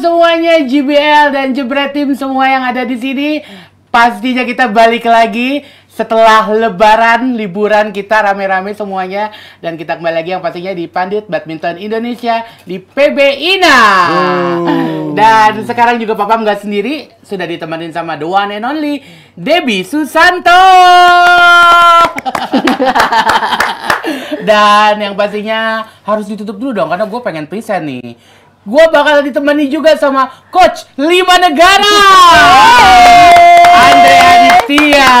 semuanya JBL dan tim semua yang ada di sini. Pastinya kita balik lagi setelah lebaran liburan kita rame-rame semuanya dan kita kembali lagi yang pastinya di Pandit Badminton Indonesia di PBINA. Oh. Dan sekarang juga Papa nggak sendiri, sudah ditemenin sama the one and only Debbie Susanto. dan yang pastinya harus ditutup dulu dong karena gue pengen present nih gue bakal ditemani juga sama coach lima negara Andre Aditya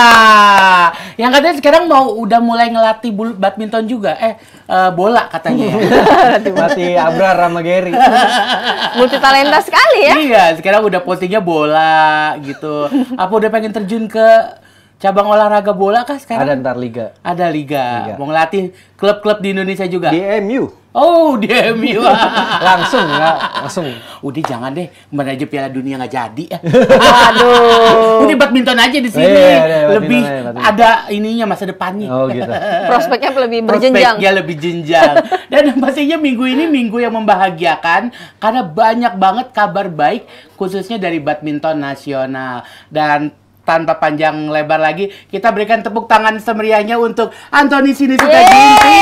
yang katanya sekarang mau udah mulai ngelatih bul badminton juga eh uh, bola katanya ya. nanti latih Abra sama Gary multi talenta sekali ya iya sekarang udah postingnya bola gitu apa udah pengen terjun ke cabang olahraga bola kah sekarang? Ada ntar liga. Ada liga. liga. Mau ngelatih klub-klub di Indonesia juga? Di MU. Oh, di MU. langsung ya, langsung. Udah jangan deh, aja Piala Dunia nggak jadi. Ya. Aduh. Udah badminton aja di sini. Oh, iya, iya, lebih iya, ada ininya masa depannya. Oh, gitu. Prospeknya lebih berjenjang. Prospeknya lebih jenjang. Dan pastinya minggu ini minggu yang membahagiakan karena banyak banget kabar baik khususnya dari badminton nasional. Dan tanpa panjang lebar lagi, kita berikan tepuk tangan semeriahnya untuk Anthony Sini Sinisuka Ginting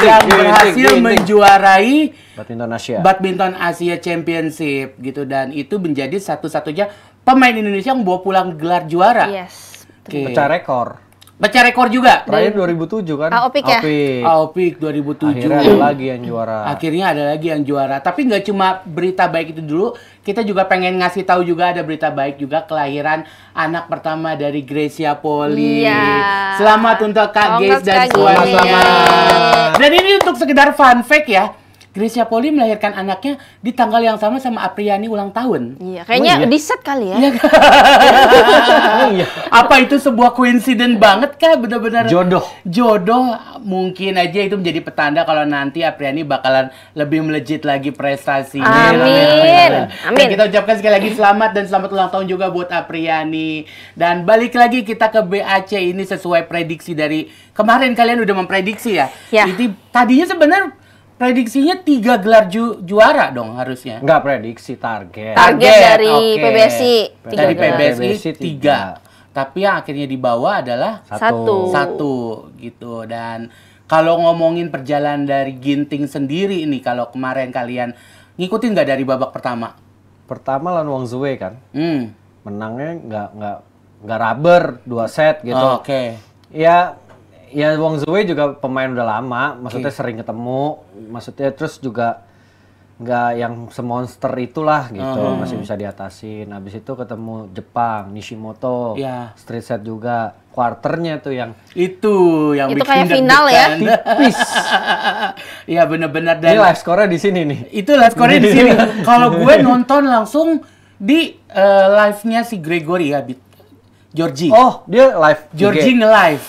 yang berhasil menjuarai Badminton Asia. Badminton Asia Championship gitu dan itu menjadi satu-satunya pemain Indonesia yang bawa pulang gelar juara. Yes. Okay. Pecah rekor. Pecah rekor juga. Terakhir 2007 kan? Aopik ya? Aopik. Aopik 2007. Akhirnya ada lagi yang juara. Akhirnya ada lagi yang juara. Tapi nggak cuma berita baik itu dulu. Kita juga pengen ngasih tahu juga ada berita baik juga kelahiran anak pertama dari Gracia Poli. Iya. Selamat untuk Kak Gis dan Kak Selamat. Dan ini untuk sekedar fun fact ya Gracia Poli melahirkan anaknya di tanggal yang sama sama Apriani ulang tahun. Iya, kayaknya oh, iya. di set kali ya. Iya. Apa itu sebuah coincidence banget kah benar-benar jodoh. Jodoh mungkin aja itu menjadi petanda kalau nanti Apriani bakalan lebih melejit lagi prestasinya. Amin. Amin. Amin. Amin. kita ucapkan sekali lagi selamat dan selamat ulang tahun juga buat Apriani. Dan balik lagi kita ke BAC ini sesuai prediksi dari kemarin kalian udah memprediksi ya. ya. Jadi tadinya sebenarnya prediksinya tiga gelar ju juara dong harusnya. Enggak prediksi target. Target, dari okay. PBSI. Tiga dari PBSI tiga. Tapi yang akhirnya dibawa adalah satu. Satu gitu dan kalau ngomongin perjalanan dari Ginting sendiri ini kalau kemarin kalian ngikutin nggak dari babak pertama? Pertama lawan Wang Zue kan. Hmm. Menangnya nggak nggak nggak rubber dua set gitu. Oh, Oke. Okay. Ya ya Wong Zui juga pemain udah lama, maksudnya okay. sering ketemu, maksudnya terus juga nggak yang semonster itulah gitu, uh -huh. masih bisa diatasin. Habis itu ketemu Jepang, Nishimoto, yeah. street set juga, quarternya tuh yang itu yang itu bikin kayak final ya tipis ya benar-benar dari live score di sini nih itu live score di sini kalau gue nonton langsung di uh, live-nya si Gregory ya Georgie oh dia live Georgie nge live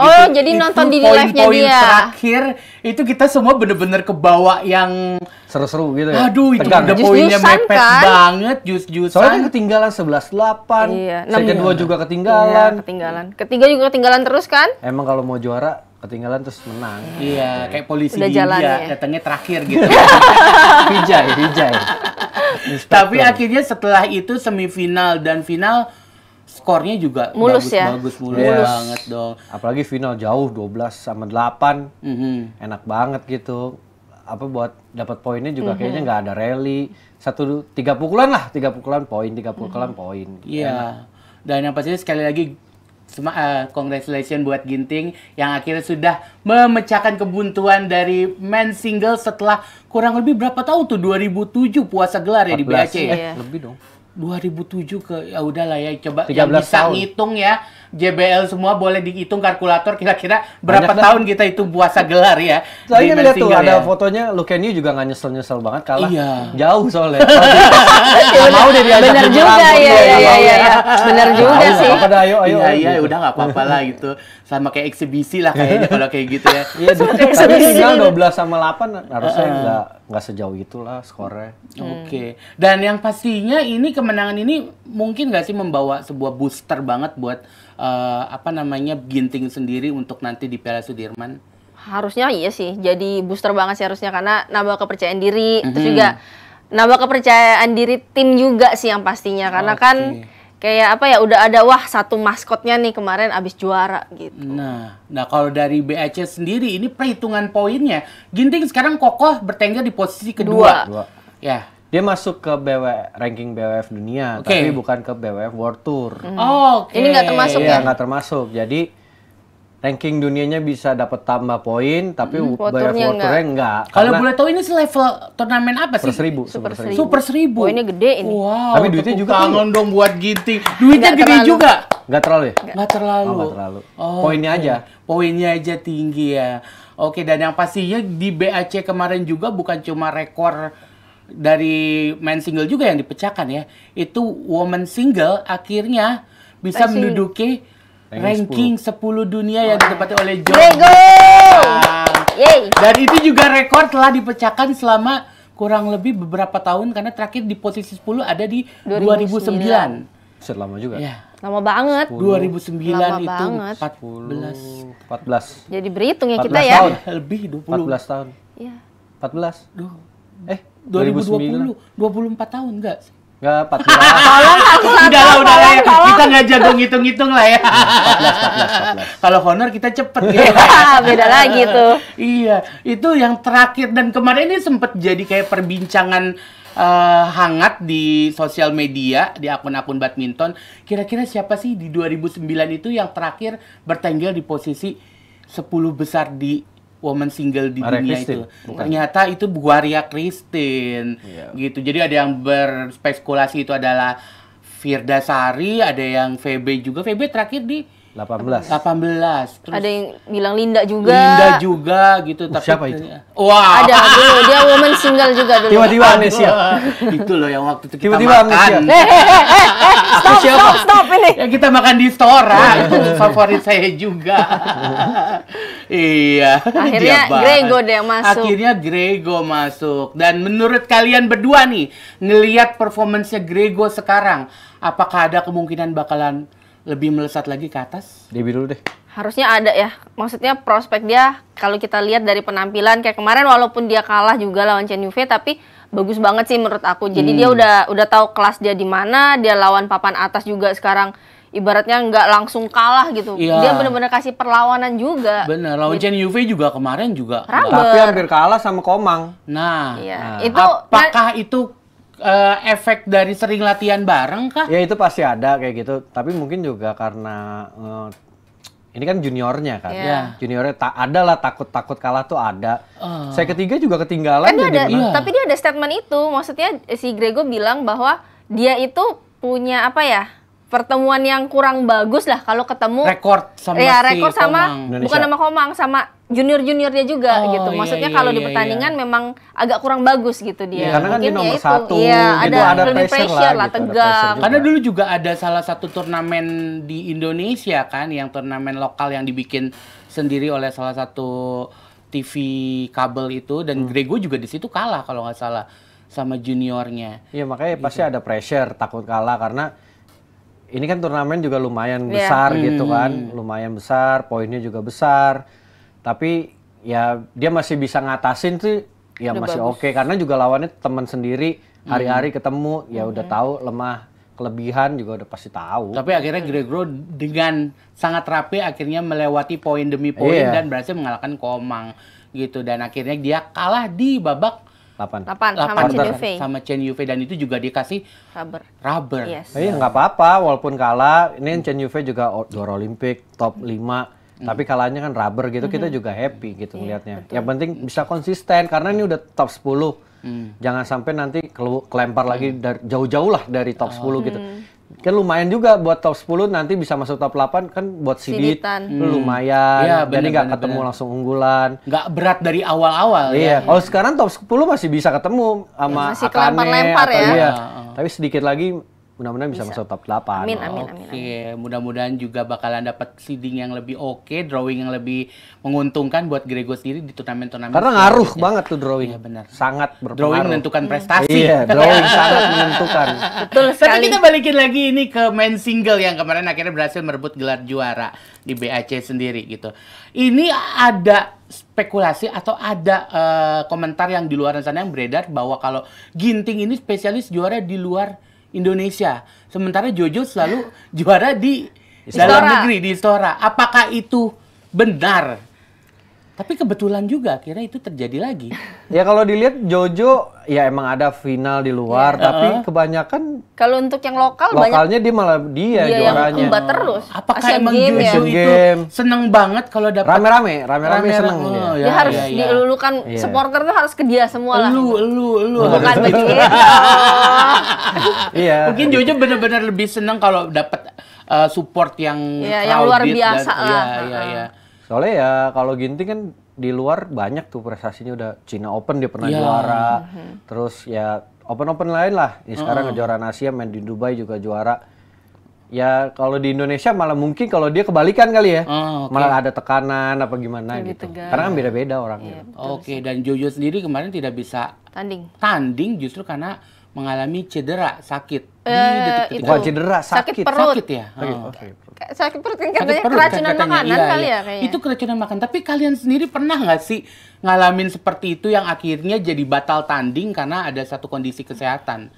Oh, gitu. jadi itu nonton di live-nya dia. terakhir itu kita semua bener-bener kebawa yang seru-seru gitu ya. Aduh, itu Tegang. udah Just ya? poinnya mepet kan? banget, jus-jusan. Soalnya kan ketinggalan 11-8. Iya, Second 2 juga ketinggalan. Iya, ketinggalan. Ketiga juga ketinggalan terus kan? Emang kalau mau juara ketinggalan terus menang. Iya, kayak polisi Udah jalan ya. datangnya terakhir gitu. hijai, hijai. Tapi akhirnya setelah itu semifinal dan final skornya juga mulus bagus, ya. Bagus mulus yeah. banget dong. Apalagi final jauh 12 sama 8. Mm -hmm. Enak banget gitu. Apa buat dapat poinnya juga mm -hmm. kayaknya nggak ada rally. Satu tiga pukulan lah, tiga pukulan poin, tiga pukulan mm -hmm. poin. Iya. Yeah. Dan yang pastinya sekali lagi Sema, uh, congratulations buat Ginting yang akhirnya sudah memecahkan kebuntuan dari men single setelah kurang lebih berapa tahun tuh 2007 puasa gelar ya 14. di BAC ya. Eh, lebih dong. 2007 ke ya udahlah ya coba 13 yang bisa tahun. ngitung ya JBL semua boleh dihitung kalkulator kira-kira berapa Banyak tahun kita itu puasa gelar ya. saya Soalnya lihat tuh ya. ada fotonya Lukenyu juga nggak nyesel-nyesel banget kalah. Iya. Jauh soalnya. Iya. mau dia diajak Bener juga ya, ya, ya, ya, ya. Bener iya, iya, juga sih. Pada ayo ayo. Iya iya udah nggak apa-apa lah gitu. Sama kayak eksibisi lah kayaknya kalau kayak gitu ya. Iya. Tapi tinggal 12 sama 8 harusnya nggak nggak sejauh itulah skornya. Hmm. Oke. Okay. Dan yang pastinya ini kemenangan ini mungkin nggak sih membawa sebuah booster banget buat uh, apa namanya Ginting sendiri untuk nanti di Piala Sudirman? Harusnya iya sih. Jadi booster banget sih harusnya karena nambah kepercayaan diri mm -hmm. terus juga nambah kepercayaan diri tim juga sih yang pastinya karena okay. kan kayak apa ya udah ada wah satu maskotnya nih kemarin abis juara gitu. Nah, nah kalau dari BAC sendiri ini perhitungan poinnya Ginting sekarang kokoh bertengger di posisi kedua. Dua. Ya. Dia masuk ke BW ranking BWF dunia, okay. tapi bukan ke BWF World Tour. Mm. Oh, okay. ini nggak termasuk iya, ya? nggak termasuk. Jadi ranking dunianya bisa dapat tambah poin tapi hmm, bayar voternya enggak. Kalau boleh tahu ini selevel turnamen apa sih? Super seribu. Super seribu. Super seribu. Poinnya gede ini. Wow. Tapi duitnya juga kangen dong buat giting. Duitnya gede terlalu. juga. Enggak terlalu ya? Enggak terlalu. oh, terlalu. Oh, poinnya okay. Iya. aja. Poinnya aja tinggi ya. Oke, dan yang pastinya di BAC kemarin juga bukan cuma rekor dari men single juga yang dipecahkan ya. Itu woman single akhirnya bisa Pasing. menduduki ranking, ranking 10. 10 dunia yang ditempati oleh John. Lego. Yeay. Dan itu juga rekor telah dipecahkan selama kurang lebih beberapa tahun karena terakhir di posisi 10 ada di 2009. 2009. Set juga. Ya. Lama banget. 10. 2009 lama itu banget. 14. 14. Jadi berhitung ya kita ya. Tahun. Lebih 20. 14 tahun. Iya. 14. Duh. Eh, 2020. 2009. 24 tahun enggak? Enggak, 14. Tolong, udah lah, udah lah ya. Kita nggak jago ngitung-ngitung lah ya. 14, 14, 14. Kalau honor kita cepet ya Beda lagi tuh. Iya, itu yang terakhir. Dan kemarin ini sempat jadi kayak perbincangan uh, hangat di sosial media, di akun-akun badminton. Kira-kira siapa sih di 2009 itu yang terakhir bertenggel di posisi 10 besar di woman single di Maria dunia Christine. itu. Bukan. Ternyata itu Guaria Christine. Iya. Yeah. Gitu. Jadi ada yang berspekulasi itu adalah Firda Sari, ada yang VB juga. VB terakhir di 18. 18. Terus ada yang bilang Linda juga. Linda juga gitu. Tapi siapa itu? Wah. Wow. Ada dulu dia woman single juga dulu. Tiba-tiba amnesia. itu loh yang waktu itu kita Tiba-tiba makan. Amnesia. Eh, eh, eh, eh, stop, stop, stop, stop ini. Ya kita makan di store itu favorit saya juga. iya. Akhirnya Grego deh yang masuk. Akhirnya Grego masuk. Dan menurut kalian berdua nih, ngelihat performance-nya Grego sekarang, apakah ada kemungkinan bakalan lebih melesat lagi ke atas? Debbie dulu deh. Harusnya ada ya. Maksudnya prospek dia kalau kita lihat dari penampilan kayak kemarin walaupun dia kalah juga lawan Chen Yufei tapi bagus banget sih menurut aku. Jadi hmm. dia udah udah tahu kelas dia di mana, dia lawan papan atas juga sekarang ibaratnya nggak langsung kalah gitu. Iya. Dia bener-bener kasih perlawanan juga. Bener, lawan Chen Yufei juga kemarin juga. Tapi hampir kalah sama Komang. Nah, iya. nah. itu apakah ya- itu uh, efek dari sering latihan bareng kah? Ya itu pasti ada kayak gitu. Tapi mungkin juga karena uh, ini kan juniornya kan. Yeah. Juniornya tak ada lah takut-takut kalah tuh ada. Uh. Saya ketiga juga ketinggalan. Kan eh, dia ada, iya. Tapi dia ada statement itu. Maksudnya si Grego bilang bahwa dia itu punya apa ya? pertemuan yang kurang bagus lah kalau ketemu rekor sama ya, si sama Komang. bukan nama Komang sama junior-juniornya juga oh, gitu. Iya, Maksudnya iya, iya, kalau di iya, pertandingan iya. memang agak kurang bagus gitu dia. Ya, karena kan Mungkin kan dia nomor ya satu, iya, ada, ada pressure, pressure lah, gitu, tegang. karena dulu juga ada salah satu turnamen di Indonesia kan, yang turnamen lokal yang dibikin sendiri oleh salah satu TV kabel itu dan hmm. Grego juga di situ kalah kalau nggak salah sama juniornya. Iya makanya gitu. pasti ada pressure takut kalah karena ini kan turnamen juga lumayan iya. besar hmm. gitu kan, lumayan besar, poinnya juga besar tapi ya dia masih bisa ngatasin sih ya udah masih oke okay. karena juga lawannya teman sendiri hmm. hari-hari ketemu ya udah hmm. tahu lemah kelebihan juga udah pasti tahu. Tapi akhirnya Gregor dengan sangat rapi akhirnya melewati poin demi poin iya. dan berhasil mengalahkan Komang gitu dan akhirnya dia kalah di babak 8. 8, 8 sama Chen Yufei. Sama Chen Yufei dan itu juga dikasih rubber. Rubber. Yes. Iya, eh, nggak apa-apa walaupun kalah. Ini Chen Yufei juga juara Olimpik top 5 tapi kalahnya kan rubber gitu mm -hmm. kita juga happy gitu yeah, melihatnya yang penting bisa konsisten karena ini udah top 10 mm. jangan sampai nanti kelempar mm. lagi jauh-jauh lah dari top oh. 10 gitu mm. kan lumayan juga buat top 10 nanti bisa masuk top 8 kan buat sidit mm. lumayan ya, bener, jadi nggak ketemu bener. langsung unggulan nggak berat dari awal-awal iya ya. kalau sekarang top 10 masih bisa ketemu sama ya, masih Akane lempar atau ya. iya. Oh. tapi sedikit lagi Mudah-mudahan bisa, bisa masuk top 8. Amin, amin, oke. amin. mudah-mudahan juga bakalan dapat seeding yang lebih oke, okay, drawing yang lebih menguntungkan buat Grego sendiri di turnamen-turnamen. Karena ngaruh ya. banget tuh drawing. Iya, benar. Sangat berpengaruh. Drawing menentukan hmm. prestasi. Hmm. Iya, drawing sangat menentukan. Betul sekali. Tapi kita balikin lagi ini ke main single yang kemarin akhirnya berhasil merebut gelar juara di BAC sendiri gitu. Ini ada spekulasi atau ada uh, komentar yang di luar sana yang beredar bahwa kalau Ginting ini spesialis juara di luar Indonesia. Sementara Jojo selalu juara di, dalam negeri di Istora. Apakah itu benar? Tapi kebetulan juga akhirnya itu terjadi lagi. ya kalau dilihat Jojo ya emang ada final di luar, yeah. tapi uh -huh. kebanyakan kalau untuk yang lokal lokalnya banyak, dia malah dia, dia juaranya. Yang terus. Apakah Asian emang game Jojo ya? itu seneng banget kalau dapat rame-rame, rame-rame seneng. Oh, ya. Dia ya, harus ya, ya. dilulukan yeah. supporter tuh harus ke dia semua lah. Lu, lu, lu. Bukan begitu? Iya. Mungkin Jojo benar-benar lebih seneng kalau dapat uh, eh, support yang, yeah, yang luar biasa dan, lah. Iya, iya, iya. Soalnya ya kalau Ginting kan di luar banyak tuh prestasinya udah Cina Open dia pernah yeah. juara. Mm-hmm. Terus ya open-open lain lah. Ini ya, sekarang mm -hmm. kejuaraan Asia main di Dubai juga juara. Ya kalau di Indonesia malah mungkin kalau dia kebalikan kali ya. Oh, ah, okay. Malah ada tekanan apa gimana Lebih gitu. Tegar. Karena kan beda-beda orangnya. Yeah, iya, Oke, okay. dan Jojo sendiri kemarin tidak bisa tanding. Tanding justru karena mengalami cedera sakit di eh, detik bukan cedera sakit sakit, sakit ya sakit, oh. sakit perut sakit perut kan katanya perut, kan keracunan katanya, makanan iya, kali iya. ya kayaknya itu keracunan makan tapi kalian sendiri pernah nggak sih ngalamin seperti itu yang akhirnya jadi batal tanding karena ada satu kondisi kesehatan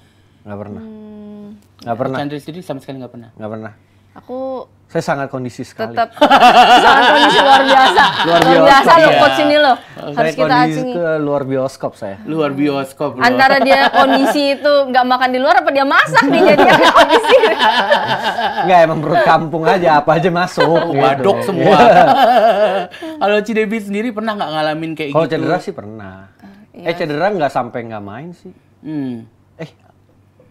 nggak pernah hmm. nggak pernah Chandra sendiri sama sekali nggak pernah nggak pernah Aku saya sangat kondisi sekali. Tetap sangat kondisi luar biasa. Luar, luar biasa ya. lo iya. coach ini lo. Harus kita acingi. Ke luar bioskop saya. Luar bioskop. Loh. Antara dia kondisi itu nggak makan di luar apa dia masak nih jadi kondisi. Nggak emang perut kampung aja apa aja masuk. Waduk gitu. semua. Kalau Cidebi sendiri pernah nggak ngalamin kayak Kalo gitu? Kalau cedera sih pernah. Uh, Eh cedera nggak sampai nggak main sih. Hmm. Eh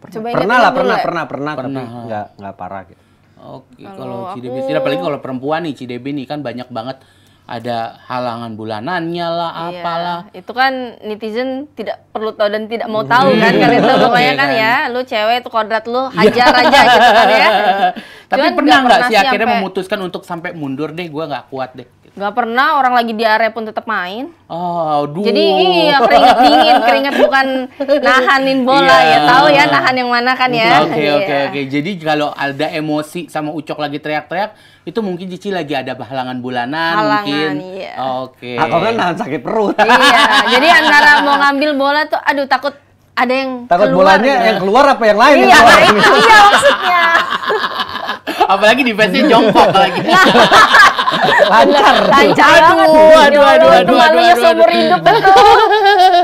pernah, Coba pernah lah pernah, pernah ya. pernah pernah tapi nggak nggak parah gitu. Oke, oh, kalau, kalau Cidebe aku... sendiri apalagi kalau perempuan nih CDB nih kan banyak banget ada halangan bulanannya lah iya, apalah. itu kan netizen tidak perlu tahu dan tidak mau tahu kan karena iya itu pokoknya kan, kan ya, lu cewek itu kodrat lu hajar aja gitu kan ya. Tapi Cuman pernah nggak sih akhirnya memutuskan untuk sampai mundur deh, gua nggak kuat deh Gak pernah orang lagi di area pun tetap main. Oh, aduh. Jadi iya keringet dingin, keringet bukan nahanin bola yeah. ya. Tahu ya nahan yang mana kan ya. Oke oke iya. oke. Jadi kalau ada emosi sama Ucok lagi teriak-teriak, itu mungkin Cici lagi ada halangan bulanan halangan, mungkin. Iya. Oke. Okay. Aku kan nahan sakit perut. iya. Jadi antara mau ngambil bola tuh aduh takut ada yang takut keluar, bolanya gitu. yang keluar apa yang lain iya, yang keluar. Iya, maksudnya. Apalagi defense-nya jongkok lagi. lancar. Lancar aduh, banget. Aduh, aduh, aduh, aduh, aduh, aduh, seumur hidup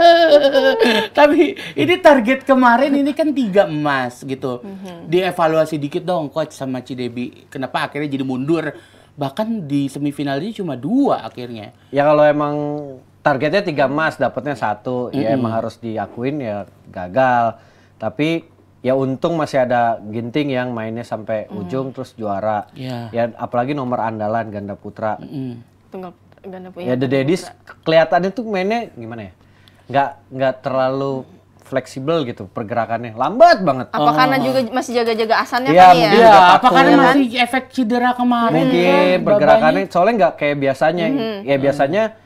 Tapi ini target kemarin ini kan tiga emas gitu. Mhm. Dievaluasi dikit dong coach sama Cidebi. Kenapa akhirnya jadi mundur? Bahkan di semifinal ini cuma dua akhirnya. Ya kalau emang targetnya tiga emas, dapatnya satu, mm-hmm. ya mhm. emang harus diakuin ya gagal. Tapi ya untung masih ada Ginting yang mainnya sampai mm. ujung terus juara. Yeah. Ya apalagi nomor andalan ganda putra. Mm. Tunggal ganda putra. Ya The Daddies kelihatannya tuh mainnya gimana ya? gak nggak terlalu mm. fleksibel gitu pergerakannya lambat banget. Apa oh. karena juga masih jaga-jaga asannya ya, kali ya? Iya, apa karena masih efek cedera kemarin? Mungkin kan, pergerakannya babanya. soalnya nggak kayak biasanya. Mm -hmm. Ya biasanya mm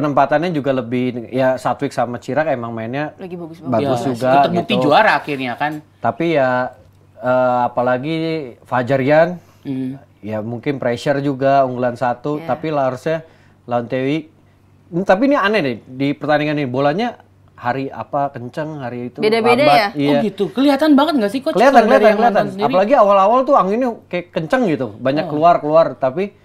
penempatannya juga lebih ya Satwik sama Cirak emang mainnya lagi bagus -bagus. Bagus ya, juga. Terbukti gitu. juara akhirnya kan. Tapi ya uh, apalagi Fajarian mm. ya mungkin pressure juga unggulan satu yeah. tapi harusnya lawan Tewi hmm, tapi ini aneh deh di pertandingan ini bolanya hari apa kencang hari itu beda-beda ya iya. oh gitu kelihatan banget nggak sih kok? kelihatan kelihatan kelihatan apalagi awal-awal tuh anginnya kayak kencang gitu banyak oh. keluar keluar tapi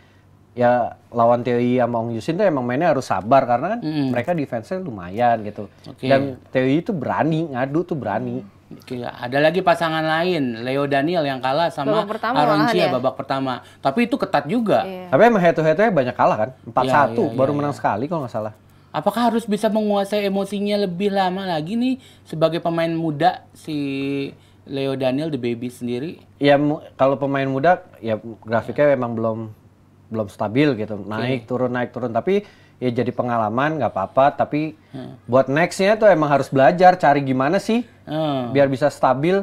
ya lawan Teo Yi sama Ong Yusin tuh emang mainnya harus sabar karena kan hmm. mereka defense-nya lumayan gitu. Okay. Dan Yi itu berani, ngadu tuh berani. okay. ada lagi pasangan lain, Leo Daniel yang kalah sama Aroncia ya. babak pertama. Tapi itu ketat juga. Yeah. Tapi emang head to head-nya banyak kalah kan? 4-1 yeah, yeah, baru yeah. menang sekali kalau nggak salah. Apakah harus bisa menguasai emosinya lebih lama lagi nih sebagai pemain muda si Leo Daniel the baby sendiri? Ya kalau pemain muda ya grafiknya memang belum belum stabil gitu naik okay. turun naik turun tapi ya jadi pengalaman nggak apa-apa tapi hmm. buat nextnya tuh emang harus belajar cari gimana sih hmm. biar bisa stabil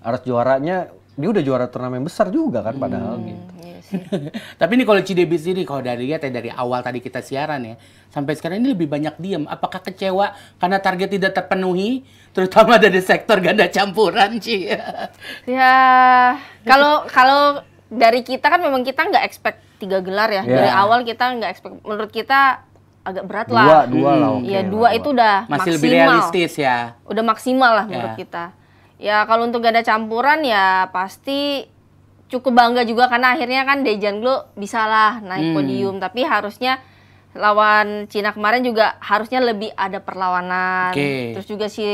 harus juaranya dia udah juara turnamen besar juga kan padahal hmm, gitu. Iya tapi ini kalau CDB sendiri kalau dari ya dari awal tadi kita siaran ya sampai sekarang ini lebih banyak diem Apakah kecewa karena target tidak terpenuhi terutama dari sektor ganda campuran sih ya kalau kalau dari kita kan memang kita nggak expect tiga gelar ya. Yeah. Dari awal kita nggak expect. Menurut kita agak berat lah. Dua, dua hmm. lah. ya dua itu udah Masih maksimal. lebih realistis ya. Udah maksimal lah yeah. menurut kita. Ya kalau untuk ada campuran ya pasti cukup bangga juga karena akhirnya kan Dejan Glo bisa lah naik hmm. podium. Tapi harusnya lawan Cina kemarin juga harusnya lebih ada perlawanan. Okay. Terus juga si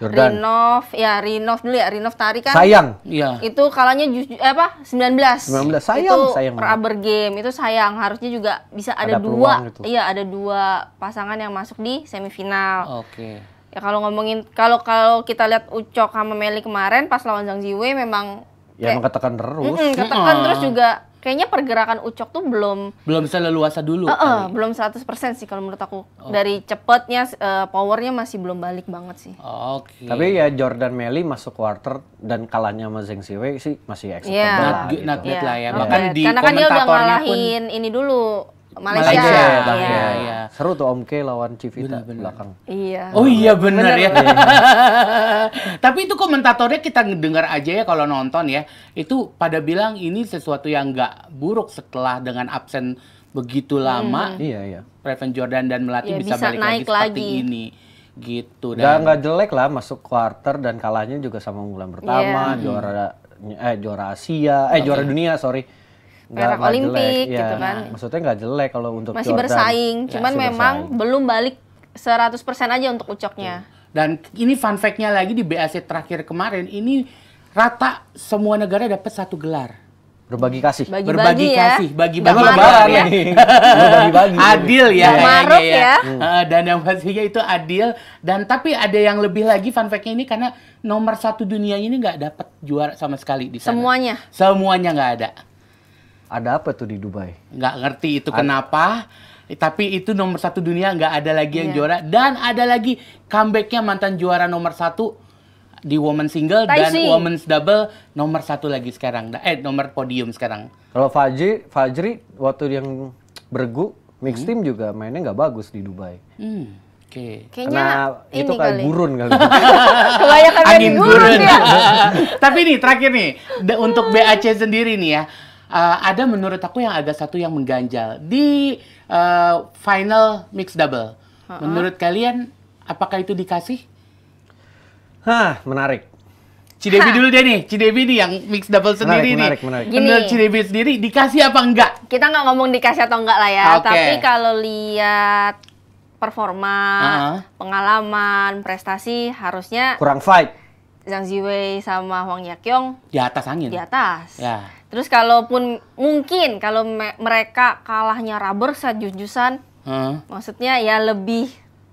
Jordan. Rinov, ya Rinov dulu ya, Rinov Tari kan. Sayang. Iya. Itu kalanya eh, apa? 19. 19. Sayang, itu sayang. Rubber game itu sayang. Harusnya juga bisa ada, ada dua. Gitu. Iya, ada dua pasangan yang masuk di semifinal. Oke. Okay. Ya kalau ngomongin kalau kalau kita lihat Ucok sama Meli kemarin pas lawan Zhang Ziwei memang ya kayak, emang ketekan terus. Mm -mm, ketekan mm -hmm. terus juga kayaknya pergerakan ucok tuh belum belum seleluasa dulu. Uh -uh, kali. belum 100% sih kalau menurut aku. Oh. Dari cepetnya uh, powernya masih belum balik banget sih. Oke. Okay. Tapi ya Jordan Melly masuk quarter dan kalahnya sama Zeng Siwei sih masih iya. acceptable yeah. lah. Not, gitu. not yeah. lah ya. Okay. di Karena kan dia udah ngalahin pun, ini dulu Malaysia. Malaysia. Malaysia. Iya, iya. iya. Seru tuh Om K lawan Civita bener, bener. belakang. Iya. Oh iya benar ya. Tapi itu komentatornya kita dengar aja ya kalau nonton ya. Itu pada bilang ini sesuatu yang nggak buruk setelah dengan absen begitu hmm. lama. Hmm. Iya, iya. Preven Jordan dan Melati ya, bisa, bisa balik naik lagi, seperti lagi. ini gitu dan nggak nggak jelek lah masuk quarter dan kalahnya juga sama unggulan pertama yeah. juara eh juara Asia eh okay. juara dunia sorry perak gak, Olimpik gak iya. jelek, gitu ya. kan. Maksudnya nggak jelek kalau untuk masih Jordan. bersaing, ya, cuman masih memang bersaing. belum balik 100% aja untuk ucoknya. Dan ini fun fact-nya lagi di BAC terakhir kemarin ini rata semua negara dapat satu gelar. Berbagi kasih. Bagi -bagi berbagi ya. kasih, bagi-bagi ya. Bagi-bagi. Ya. adil ya. Iya, iya, Maruf ya. ya. Hmm. Eh, dan yang pastinya itu adil dan tapi ada yang lebih lagi fun fact-nya ini karena nomor satu dunia ini nggak dapat juara sama sekali di sana. Semuanya. Semuanya nggak ada. Ada apa tuh di Dubai? Nggak ngerti itu ada. kenapa. Tapi itu nomor satu dunia nggak ada lagi yang yeah. juara dan ada lagi comebacknya mantan juara nomor satu di woman single dan women's double nomor satu lagi sekarang eh nomor podium sekarang. Kalau Fajri Fajri waktu yang bergu mixed hmm. team juga mainnya nggak bagus di Dubai. Hmm. Oke. Okay. Kayaknya Karena itu kayak gurun kali. Kebanyakan angin gurun, gurun ya. Tapi nih terakhir nih untuk BAC sendiri nih ya uh, ada menurut aku yang agak satu yang mengganjal di uh, final mix double. Uh -uh. Menurut kalian apakah itu dikasih? Hah, menarik. Cidebi dulu deh nih, Cidebi nih yang mix double menarik, sendiri menarik, nih. Menarik, menarik. Menurut Cidebi sendiri dikasih apa enggak? Kita nggak ngomong dikasih atau enggak lah ya, okay. tapi kalau lihat performa, uh-huh. pengalaman, prestasi harusnya kurang fight. Zhang Ziwei sama Wang Yakyong di atas angin. Di atas. Ya. Terus kalaupun mungkin kalau me mereka kalahnya rubber set jujusan, hmm. maksudnya ya lebih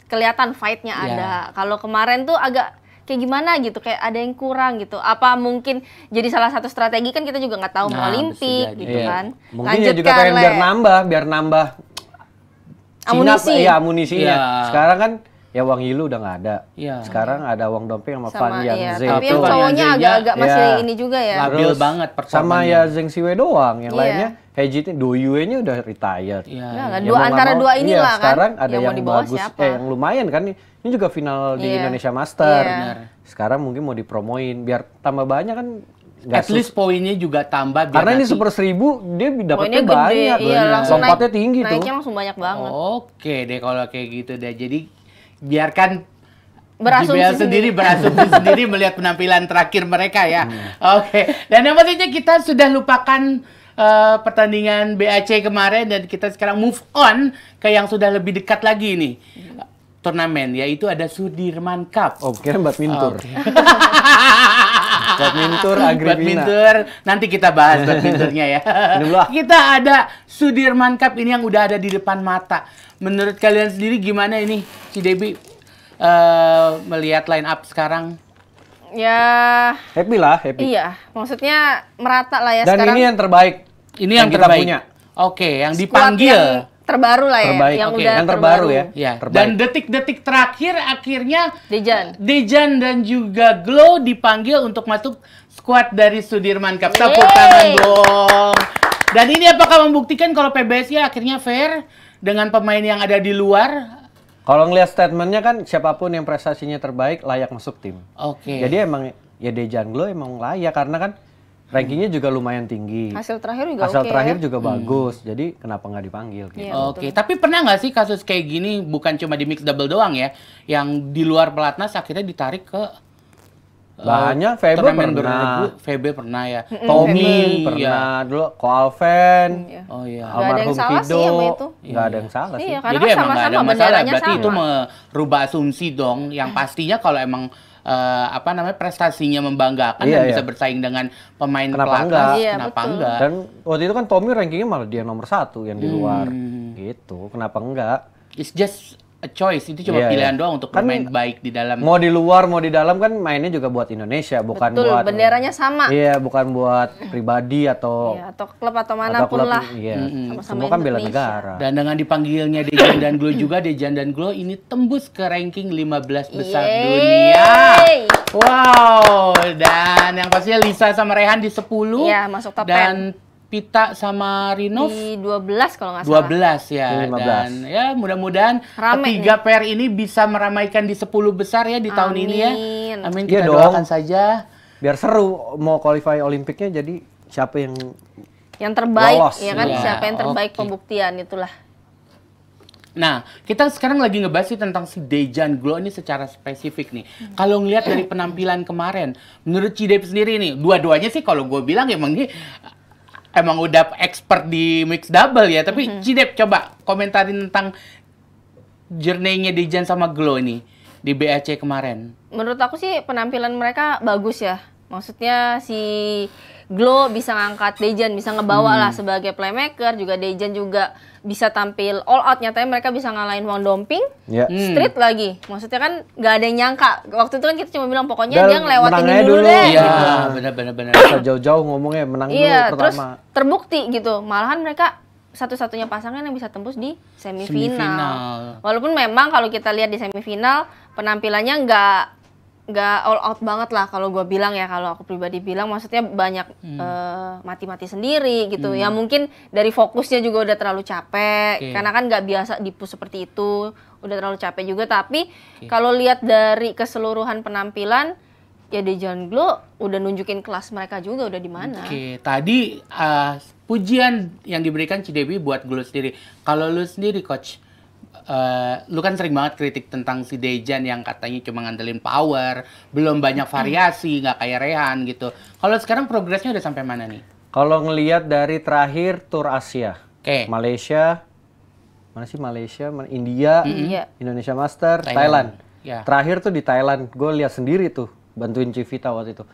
kelihatan fightnya yeah. ada. Kalau kemarin tuh agak kayak gimana gitu, kayak ada yang kurang gitu. Apa mungkin jadi salah satu strategi kan kita juga nggak tahu nah, Olimpik gitu yeah. kan. Mungkin ya juga pengen biar nambah, biar nambah amunisi. Sinap, ya amunisinya. Yeah. Sekarang kan ya uang Yilu udah nggak ada. Ya. Sekarang ada uang dompeng sama, sama Fan Yan iya. Zeng. Tapi yang iya. cowoknya agak-agak ya. masih iya. ini juga ya. Labil banget Sama ya Zeng Siwe doang. Yang ya. lainnya Heji itu Do Yue nya udah retired. Iya. ya, kan? dua antara mau, dua inilah ya, kan. Sekarang ada yang, yang bagus, siapa? eh yang lumayan kan. Ini juga final ya. di iya. Indonesia Master. Ya. Sekarang mungkin mau dipromoin biar tambah banyak kan Gak At least poinnya juga tambah biar Karena nanti... ini super seribu dia dapatnya banyak. Iya, langsung Lompatnya naik, tinggi naiknya tuh. Naiknya langsung banyak banget. Oke deh kalau kayak gitu deh. Jadi biarkan berasumsi sendiri, sendiri berasumsi sendiri melihat penampilan terakhir mereka ya. Hmm. Oke. Okay. Dan yang pastinya kita sudah lupakan uh, pertandingan BAC kemarin dan kita sekarang move on ke yang sudah lebih dekat lagi nih. Turnamen yaitu ada Sudirman Cup. Oh, Mbak Pintur. Okay. badminton Agribina. Badminton. Nanti kita bahas badmintonnya ya. kita ada Sudirman Cup ini yang udah ada di depan mata. Menurut kalian sendiri gimana ini si Debi uh, melihat line up sekarang? Ya. Happy lah, happy. Iya, maksudnya merata lah ya Dan sekarang. Dan ini yang terbaik. Ini yang, yang terbaik. Kita punya. Oke, yang dipanggil. yang terbaru lah ya Terbaik. yang okay. udah yang terbaru, terbaru ya, ya. Terbaik. dan detik-detik terakhir akhirnya Dejan Dejan dan juga Glow dipanggil untuk masuk skuad dari Sudirman Cup tepuk tangan dong dan ini apakah membuktikan kalau PBSI akhirnya fair dengan pemain yang ada di luar kalau ngelihat statementnya kan siapapun yang prestasinya terbaik layak masuk tim. Oke. Okay. Jadi emang ya Dejan Glow emang layak karena kan rankingnya juga lumayan tinggi. Hasil terakhir juga Hasil okay, terakhir ya? juga hmm. bagus. Jadi kenapa nggak dipanggil? Gitu. Ya, Oke, okay. tapi pernah nggak sih kasus kayak gini bukan cuma di mix double doang ya, yang di luar pelatnas akhirnya ditarik ke banyak uh, Febe pernah Febe pernah ya -hmm. Tommy Febe. Iya. pernah ya. dulu Koalven mm, iya. oh iya almarhum nggak ada yang salah iya, sih, Gak ada yang salah sih iya, jadi emang nggak ada masalah berarti sama. itu merubah asumsi dong yang pastinya kalau emang uh, apa namanya prestasinya membanggakan iya, dan iya. bisa bersaing dengan pemain kenapa pelatas, enggak? Iya, kenapa betul. enggak dan waktu itu kan Tommy rankingnya malah dia nomor satu yang di luar hmm. gitu kenapa enggak it's just a choice itu cuma yeah, iya. pilihan yeah. doang untuk kan bermain baik di dalam mau di luar mau di dalam kan mainnya juga buat Indonesia bukan Betul, buat benderanya sama iya yeah, bukan buat pribadi atau yeah, atau klub atau manapun pun lah yeah. mm -hmm. semua kan bela negara dan dengan dipanggilnya Dejan dan Glo juga Dejan dan Glo ini tembus ke ranking 15 besar Yeay. dunia wow dan yang pastinya Lisa sama Rehan di 10 yeah, iya, masuk top dan Pita sama Rinov di 12 kalau nggak salah. 12 ya 15. dan ya mudah-mudahan tiga pair ini bisa meramaikan di 10 besar ya di Amin. tahun ini ya. Amin. Iya kita ya doakan saja biar seru mau qualify olimpiknya jadi siapa yang yang terbaik lolos. ya kan ya, siapa yang terbaik okay. pembuktian itulah. Nah, kita sekarang lagi ngebahas sih tentang si Dejan Glow ini secara spesifik nih. Kalau ngelihat dari penampilan kemarin, menurut Cidep sendiri nih, dua-duanya sih kalau gue bilang emang nih emang udah expert di mix double ya, tapi mm-hmm. Cidep coba komentarin tentang journey-nya Dejan sama Glow nih di BAC kemarin. Menurut aku sih penampilan mereka bagus ya. Maksudnya si Glow bisa ngangkat Dejan, bisa ngebawa hmm. lah sebagai playmaker, juga Dejan juga bisa tampil all out nyatanya mereka bisa ngalahin Wang Domping yeah. hmm. street lagi maksudnya kan nggak ada yang nyangka waktu itu kan kita cuma bilang pokoknya Dan dia ngelewatin ini dulu, dulu deh iya gitu. benar benar jauh-jauh ngomongnya menang iya, dulu pertama terus terbukti gitu malahan mereka satu-satunya pasangan yang bisa tembus di semifinal. semifinal. Walaupun memang kalau kita lihat di semifinal penampilannya nggak nggak all out banget lah kalau gue bilang ya kalau aku pribadi bilang maksudnya banyak hmm. uh, mati-mati sendiri gitu ya. hmm. ya mungkin dari fokusnya juga udah terlalu capek okay. karena kan nggak biasa dipu seperti itu udah terlalu capek juga tapi okay. kalau lihat dari keseluruhan penampilan ya Dejan Glo udah nunjukin kelas mereka juga udah di mana. okay. tadi uh, pujian yang diberikan Cidebi buat Glo sendiri. Kalau lu sendiri coach, Uh, lu kan sering banget kritik tentang si Dejan yang katanya cuma ngandelin power, belum banyak variasi, nggak kayak Rehan gitu. Kalau sekarang progresnya udah sampai mana nih? Kalau ngelihat dari terakhir tur Asia, okay. Malaysia, mana sih Malaysia, India, mm Indonesia Master, Thailand. Thailand. Yeah. Terakhir tuh di Thailand, gue lihat sendiri tuh bantuin Civita waktu itu.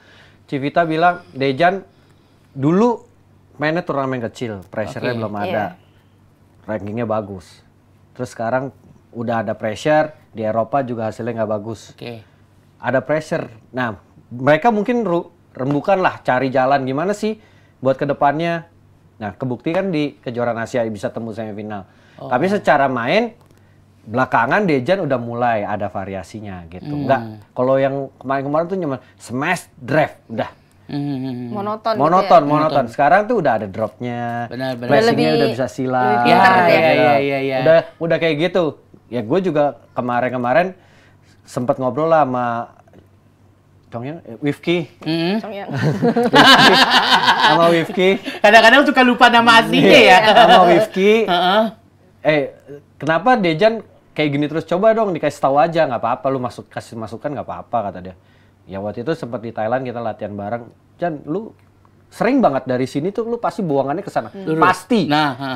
Civita bilang Dejan dulu mainnya turnamen kecil, pressure-nya okay. belum ada, yeah. rankingnya bagus Terus sekarang udah ada pressure di Eropa juga hasilnya nggak bagus. Oke. Okay. Ada pressure. Nah, mereka mungkin rembukan lah cari jalan gimana sih buat kedepannya. Nah, kebukti kan di kejuaraan Asia bisa tembus semifinal. Oh. Tapi secara main belakangan Dejan udah mulai ada variasinya gitu. Hmm. Enggak, kalau yang kemarin-kemarin tuh cuma smash drive udah Hmm. Monoton. Gitu ya? Monoton, ya? monoton. Sekarang tuh udah ada dropnya. Benar, udah bisa silang. Iya, ya ya ya ya. Udah, udah kayak gitu. Ya gue juga kemarin-kemarin sempat ngobrol lah sama Chongyan, eh, hmm. Wifki. sama Wifki. Kadang-kadang suka lupa nama iya, aslinya ya. sama Wifki. Uh-uh. Eh, kenapa Dejan kayak gini terus coba dong dikasih tahu aja nggak apa-apa lu masuk kasih masukan nggak apa-apa kata dia ya waktu itu sempat di Thailand kita latihan bareng Jan lu sering banget dari sini tuh lu pasti buangannya ke sana hmm. pasti nah ha.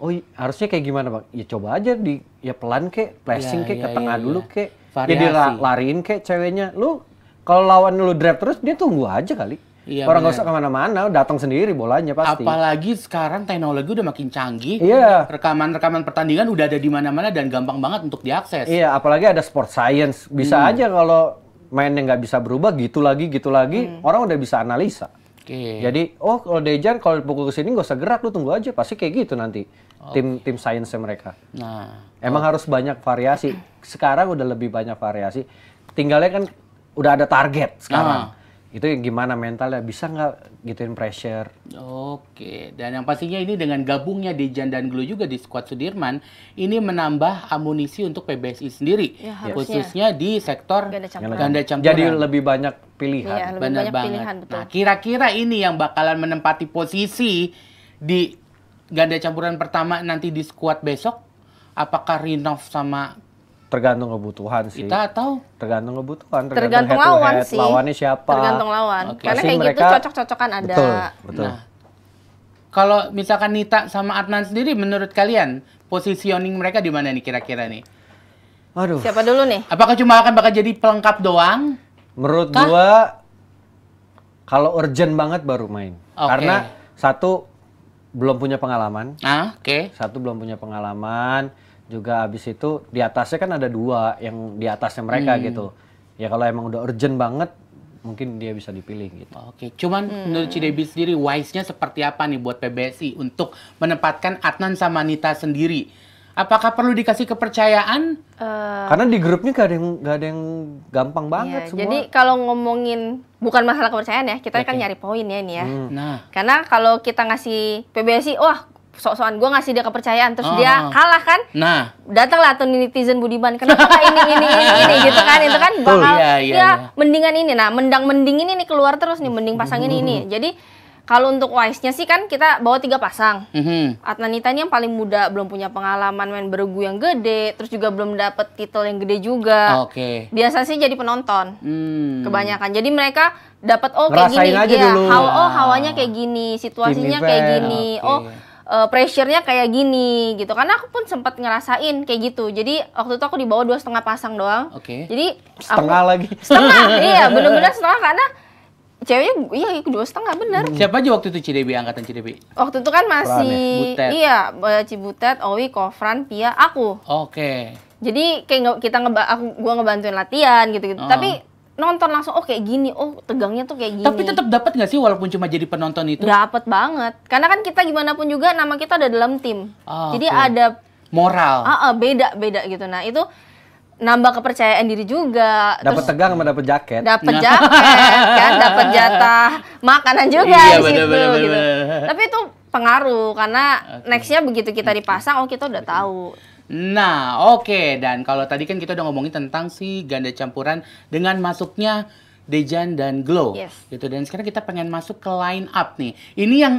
oh harusnya kayak gimana bang ya coba aja di ya pelan kek flashing ya, kek ya, ke tengah ya, dulu ya. kek ya, Variasi. ya lariin kek ceweknya lu kalau lawan lu drive terus dia tunggu aja kali Iya, Orang nggak usah kemana-mana, datang sendiri bolanya pasti. Apalagi sekarang teknologi udah makin canggih. Iya. Rekaman-rekaman pertandingan udah ada di mana-mana dan gampang banget untuk diakses. Iya, apalagi ada sport science. Bisa hmm. aja kalau main yang nggak bisa berubah gitu lagi gitu lagi hmm. orang udah bisa analisa okay. jadi oh kalau Dejan kalau pukul sini sini usah gerak lu tunggu aja pasti kayak gitu nanti okay. tim tim sainsnya mereka nah emang okay. harus banyak variasi sekarang udah lebih banyak variasi tinggalnya kan udah ada target sekarang nah itu gimana mentalnya bisa nggak gituin pressure oke dan yang pastinya ini dengan gabungnya Dejan dan Glu juga di skuad Sudirman ini menambah amunisi untuk PBSI sendiri ya, khususnya ya. di sektor ganda campuran. ganda campuran jadi lebih banyak pilihan ya, benar banyak banget pilihan, betul. nah kira-kira ini yang bakalan menempati posisi di ganda campuran pertama nanti di skuad besok apakah Rinov sama tergantung kebutuhan sih. Kita atau tergantung kebutuhan, tergantung, tergantung head lawan head, sih. Lawannya siapa? Tergantung lawan. Okay. Karena Masih kayak gitu mereka, gitu cocok-cocokan ada. Betul, nah, betul. Nah, kalau misalkan Nita sama Adnan sendiri menurut kalian positioning mereka di mana nih kira-kira nih? Aduh. Siapa dulu nih? Apakah cuma akan bakal jadi pelengkap doang? Menurut Kah? gua kalau urgent banget baru main. Okay. Karena satu belum punya pengalaman. Ah, oke. Okay. Satu belum punya pengalaman juga abis itu di atasnya kan ada dua yang di atasnya mereka hmm. gitu. Ya kalau emang udah urgent banget mungkin dia bisa dipilih gitu. Oke, cuman hmm. menurut Cidebi sendiri wise-nya seperti apa nih buat PBSI untuk menempatkan Adnan sama Nita sendiri? Apakah perlu dikasih kepercayaan? Uh, Karena di grupnya gak ada yang gak ada yang gampang iya, banget iya, semua. Jadi kalau ngomongin bukan masalah kepercayaan ya, kita okay. kan nyari poin ya ini ya. Hmm. Nah, karena kalau kita ngasih PBSI, wah sok-sokan gue ngasih dia kepercayaan terus oh. dia ah. kalah kan nah datanglah tuh netizen budiman kenapa gak ini ini ini ini gitu kan itu kan oh, bakal oh, iya, iya, ya iya. mendingan ini nah mendang mending ini nih keluar terus nih mending pasangin ini jadi kalau untuk wise nya sih kan kita bawa tiga pasang. Mm-hmm. Atnanita ini yang paling muda, belum punya pengalaman main bergu yang gede, terus juga belum dapet titel yang gede juga. Oke. Okay. Biasa sih jadi penonton. Hmm. Kebanyakan. Jadi mereka dapat oh kayak kayak gini, aja ya, dulu. Hawa, oh ah. hawanya kayak gini, situasinya kayak gini, okay. oh uh, pressure-nya kayak gini gitu karena aku pun sempat ngerasain kayak gitu jadi waktu itu aku dibawa dua setengah pasang doang oke okay. jadi setengah aku, lagi setengah iya benar-benar setengah karena ceweknya iya dua setengah bener hmm. siapa aja waktu itu CDB angkatan CDB waktu itu kan ya? masih iya Cibutet Owi Kofran Pia aku oke okay. jadi kayak nggak kita ngeba aku gua ngebantuin latihan gitu gitu uh. tapi nonton langsung oh kayak gini oh tegangnya tuh kayak gini tapi tetap dapat nggak sih walaupun cuma jadi penonton itu dapat banget karena kan kita gimana pun juga nama kita ada dalam tim oh, jadi okay. ada moral uh, uh, beda beda gitu nah itu nambah kepercayaan diri juga dapat tegang sama dapat jaket dapat nah. jaket kan dapat jatah makanan juga iya, di situ bener, bener, gitu tapi itu pengaruh karena okay. nextnya begitu kita dipasang oh kita udah tahu Nah, oke. Okay. Dan kalau tadi kan kita udah ngomongin tentang si ganda campuran dengan masuknya Dejan dan Glow. Yes. Gitu. Dan sekarang kita pengen masuk ke line up nih. Ini yang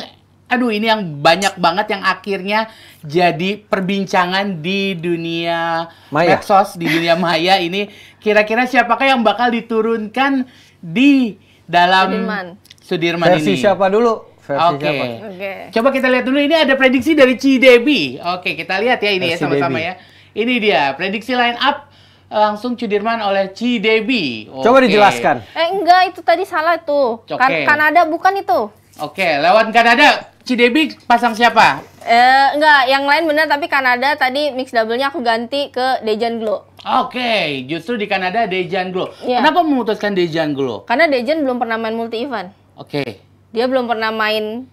aduh ini yang banyak banget yang akhirnya jadi perbincangan di dunia maya. medsos, di dunia maya ini kira-kira siapakah yang bakal diturunkan di dalam Sudirman, Sudirman versi ini. siapa dulu? versi okay. Oke. Okay. Coba kita lihat dulu ini ada prediksi dari Debi. Oke, kita lihat ya ini versi ya sama-sama ya. Ini dia prediksi line up eh, langsung Cudirman oleh Debi. Okay. Coba dijelaskan. Eh enggak itu tadi salah tuh. Okay. Kan Kanada bukan itu. Oke, okay, lawan Kanada Debi pasang siapa? Eh enggak, yang lain benar tapi Kanada tadi mix double-nya aku ganti ke Dejan Glo. Oke, okay, justru di Kanada Dejan Glow. Yeah. Kenapa memutuskan Dejan Glow? Karena Dejan belum pernah main multi event. Oke dia belum pernah main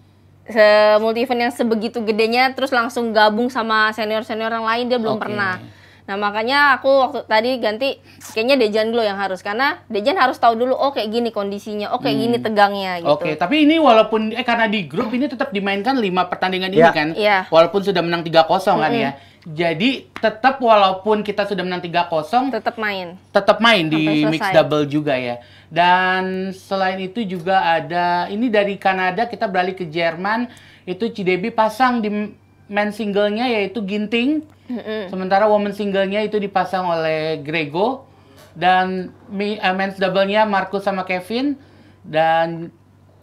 se multi event yang sebegitu gedenya terus langsung gabung sama senior senior yang lain dia belum okay. pernah Nah makanya aku waktu tadi ganti kayaknya Dejan dulu yang harus karena Dejan harus tahu dulu oh kayak gini kondisinya, oh kayak hmm. gini tegangnya gitu. Oke, okay. tapi ini walaupun eh karena di grup ini tetap dimainkan lima pertandingan yeah. ini ya. kan. Yeah. Walaupun sudah menang 3-0 mm-hmm. kan ya. Jadi tetap walaupun kita sudah menang 3-0 tetap main. Tetap main di mixed double juga ya. Dan selain itu juga ada ini dari Kanada kita beralih ke Jerman itu Cidebi pasang di men singlenya yaitu Ginting, mm-hmm. sementara woman singlenya itu dipasang oleh Grego dan uh, men's double-nya Marcus sama Kevin dan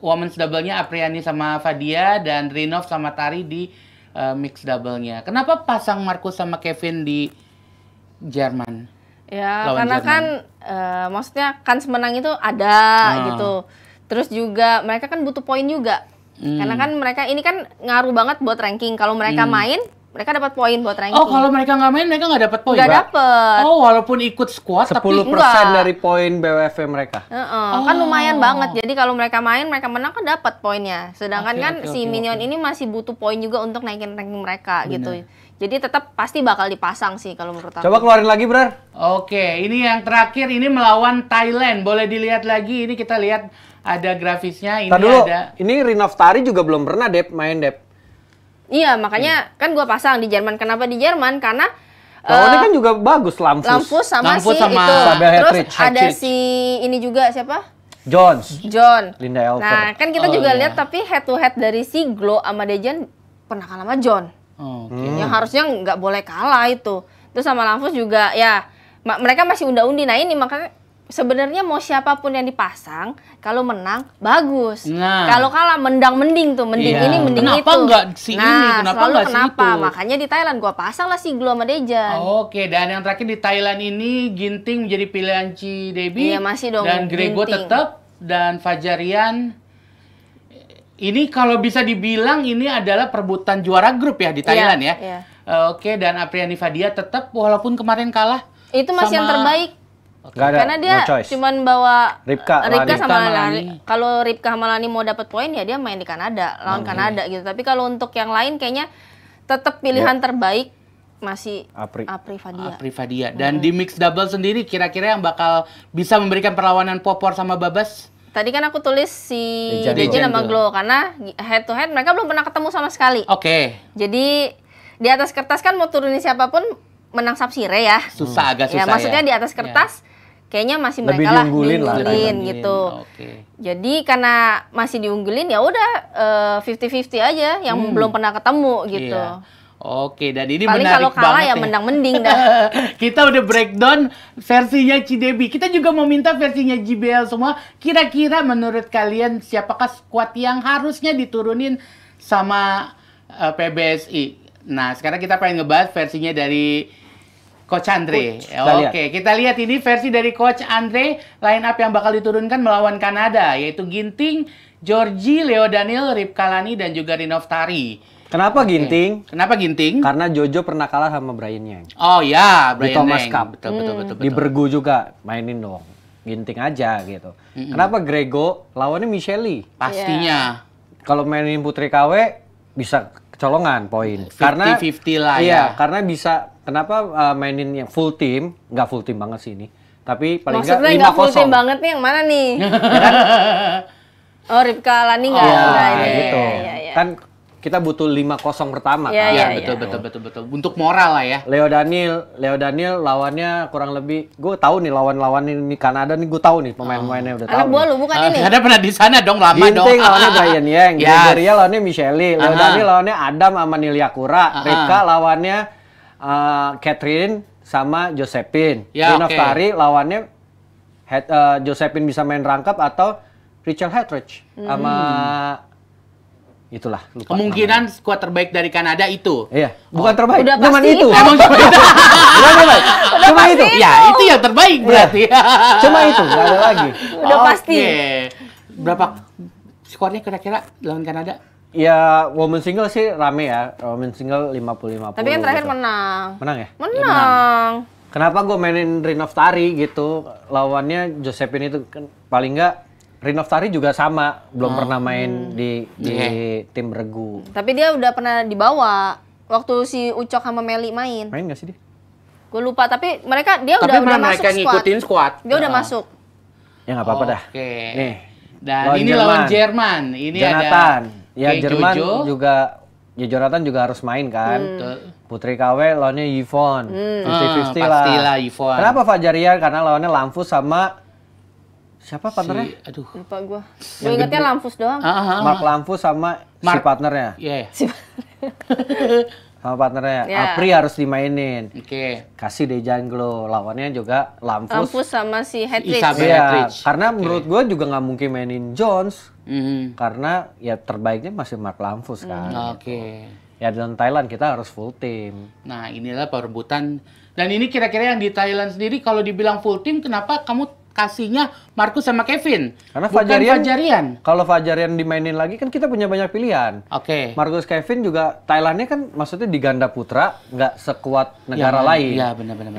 women's doublenya Apriani sama Fadia dan Rinov sama Tari di uh, eh, mix doublenya. Kenapa pasang Markus sama Kevin di Jerman? Ya, Lawan karena Jerman. kan uh, maksudnya kan menang itu ada ah. gitu. Terus juga mereka kan butuh poin juga Hmm. Karena kan mereka ini kan ngaruh banget buat ranking. Kalau mereka hmm. main, mereka dapat poin buat oh, ranking. Oh, kalau mereka nggak main, mereka nggak dapat poin. Nggak dapat. Oh, walaupun ikut squad, sepuluh tapi persen dari poin BWF mereka. Uh -uh. Oh. Kan lumayan banget. Jadi kalau mereka main, mereka menang kan dapat poinnya. Sedangkan okay, kan okay, si okay, minion okay. ini masih butuh poin juga untuk naikin ranking mereka Bener. gitu. Jadi tetap pasti bakal dipasang sih kalau menurut aku. Coba keluarin lagi, Bro. Oke, ini yang terakhir ini melawan Thailand. Boleh dilihat lagi. Ini kita lihat ada grafisnya, ini Tadu, ada. Ini Rinov Tari juga belum pernah Dep main Dep. Iya, makanya hmm. kan gua pasang di Jerman. Kenapa di Jerman? Karena Lawannya uh, eh, kan juga bagus Lampus. Lampus sama Lampus si sama itu. Sabel Terus Hattrick. ada si ini juga siapa? Jones. John. Linda Elfer. Nah, kan kita oh, juga iya. lihat tapi head to head dari si Glow sama Dejan pernah kalah sama John. Oh, okay. hmm. Yang harusnya nggak boleh kalah itu. Terus sama Lampus juga ya mereka masih unda-undi. Nah, ini makanya sebenarnya mau siapapun yang dipasang kalau menang bagus nah. kalau kalah mendang mending tuh mending yeah. ini mending kenapa itu nah, kenapa enggak si nah, ini kenapa selalu enggak kenapa itu? makanya di Thailand gua pasang lah si Glo sama Dejan oke okay. dan yang terakhir di Thailand ini Ginting menjadi pilihan Ci Debi iya masih dong dan Grego tetap dan Fajarian ini kalau bisa dibilang ini adalah perebutan juara grup ya di iya, Thailand yeah, ya yeah. Iya. Oke, okay, dan Apriani Fadia tetap walaupun kemarin kalah. Itu masih sama... yang terbaik Okay. ada, Karena dia no cuma bawa Ripka, Ripka sama Lani. Kalau Ripka sama Lani mau dapat poin ya dia main di Kanada, lawan okay. Hmm. Kanada gitu. Tapi kalau untuk yang lain kayaknya tetap pilihan yeah. terbaik masih Apri. Apri Fadia. Apri Fadia. Dan hmm. di mix double sendiri kira-kira yang bakal bisa memberikan perlawanan Popor sama Babas? Tadi kan aku tulis si Deji sama Glow karena head to head mereka belum pernah ketemu sama sekali. Oke. Okay. Jadi di atas kertas kan mau turunin siapapun menang sapsire ya. Susah agak ya, susah. Ya maksudnya ya. di atas kertas yeah kayaknya masih mereka Lebih lah diunggulin, diunggulin gitu. gitu. Okay. Jadi karena masih diunggulin ya udah eh, fifty fifty aja yang hmm. belum pernah ketemu gitu. Iya. Oke, dan ini Paling menarik kalau kalah ya menang mending dah. kita udah breakdown versinya Cidebi. Kita juga mau minta versinya JBL semua. Kira-kira menurut kalian siapakah skuad yang harusnya diturunin sama uh, eh, PBSI? Nah, sekarang kita pengen ngebahas versinya dari Coach Andre. Coach. Oke, lihat. kita lihat ini versi dari Coach Andre line up yang bakal diturunkan melawan Kanada yaitu Ginting, Georgie, Leo Daniel, Rip Kalani dan juga Rinov Tari. Kenapa okay. Ginting? Kenapa Ginting? Karena Jojo pernah kalah sama Brian Yang. Oh ya, Brian Di Thomas Neng. Cup. Betul, hmm. betul, betul, betul. Di Bergu juga mainin dong. Ginting aja gitu. -hmm. Kenapa Grego lawannya Micheli? Pastinya. Yeah. Kalau mainin Putri KW bisa kecolongan poin. karena 50 lah iya, ya. karena bisa kenapa uh, mainin yang full team, nggak full team banget sih ini. Tapi paling enggak lima Maksudnya full team banget nih yang mana nih? Oh, Ripka Lani nggak? Oh, ya, gitu. Ya, ya. Kan kita butuh 5-0 pertama yeah, kan. Iya, yeah, iya. betul, yeah. betul iya. betul betul untuk moral lah ya. Leo Daniel, Leo Daniel lawannya kurang lebih gue tahu nih lawan-lawan ini Kanada nih gue tahu nih pemain-pemainnya oh. udah tahu. Anak buah lu bukan uh, ini. Ada pernah di sana dong lama Ginting dong. Ginting ah, lawannya ah, Brian Yang, yes. Gregoria lawannya Michelle, Leo uh -huh. Daniel lawannya Adam sama Kura, uh -huh. Rika lawannya uh, Catherine sama Josephine. Yeah, ya, okay. Tari lawannya Head, uh, Josephine bisa main rangkap atau Rachel Hattridge hmm. sama itulah lupa kemungkinan nah. skuad terbaik dari Kanada itu iya bukan oh, terbaik udah cuman itu emang cuma itu udah ya, itu. itu ya itu yang terbaik iya. berarti cuma itu nggak ada lagi udah okay. pasti berapa skornya kira-kira lawan Kanada Ya, women single sih rame ya. Women single 55 Tapi yang terakhir gitu. menang. Menang ya? Menang. Ya, menang. Kenapa gue mainin Rinoftari gitu? Lawannya Josephine itu kan paling enggak Rinov Tari juga sama, belum hmm. pernah main hmm. di di yeah. tim regu. Tapi dia udah pernah dibawa waktu si Ucok sama Meli main. Main gak sih dia? Gue lupa, tapi mereka dia tapi udah, udah mereka masuk ngikutin squad. Dia nah. udah ah. masuk. Ya nggak apa-apa dah. Oke. Nih. Dan lawan ini Jerman. lawan Jerman. Ini Jonathan. ada Ya Jerman Jojo. juga ya Jonathan juga harus main kan. Hmm. Putri KW lawannya Yvonne. Hmm. 50-50 ah, lah. Pastilah Yvonne. Kenapa Fajarian? Karena lawannya Lamfus sama siapa partnernya? Si, aduh. Lupa gua. Gua ingetnya Lampus doang. Ah, ah, ah. Mark ah. Lampus sama Mark. Iya. si partnernya. Iya. Yeah. Si sama partnernya. Yeah. Apri harus dimainin. Oke. Okay. Kasih deh Janglo. Lawannya juga Lampus. Lampus sama si Hetrich. Isabel ya, Karena okay. menurut gua juga nggak mungkin mainin Jones. Mm -hmm. Karena ya terbaiknya masih Mark Lampus kan. Mm. Oke. Okay. Ya dalam Thailand kita harus full team. Nah inilah perebutan. Dan ini kira-kira yang di Thailand sendiri kalau dibilang full team kenapa kamu kasihnya Markus sama Kevin. Karena bukan Fajarian, Fajarian. Kalau Fajarian dimainin lagi kan kita punya banyak pilihan. Oke. Okay. Markus Kevin juga Thailandnya kan maksudnya di ganda putra nggak sekuat ya, negara ya, lain. Iya benar-benar.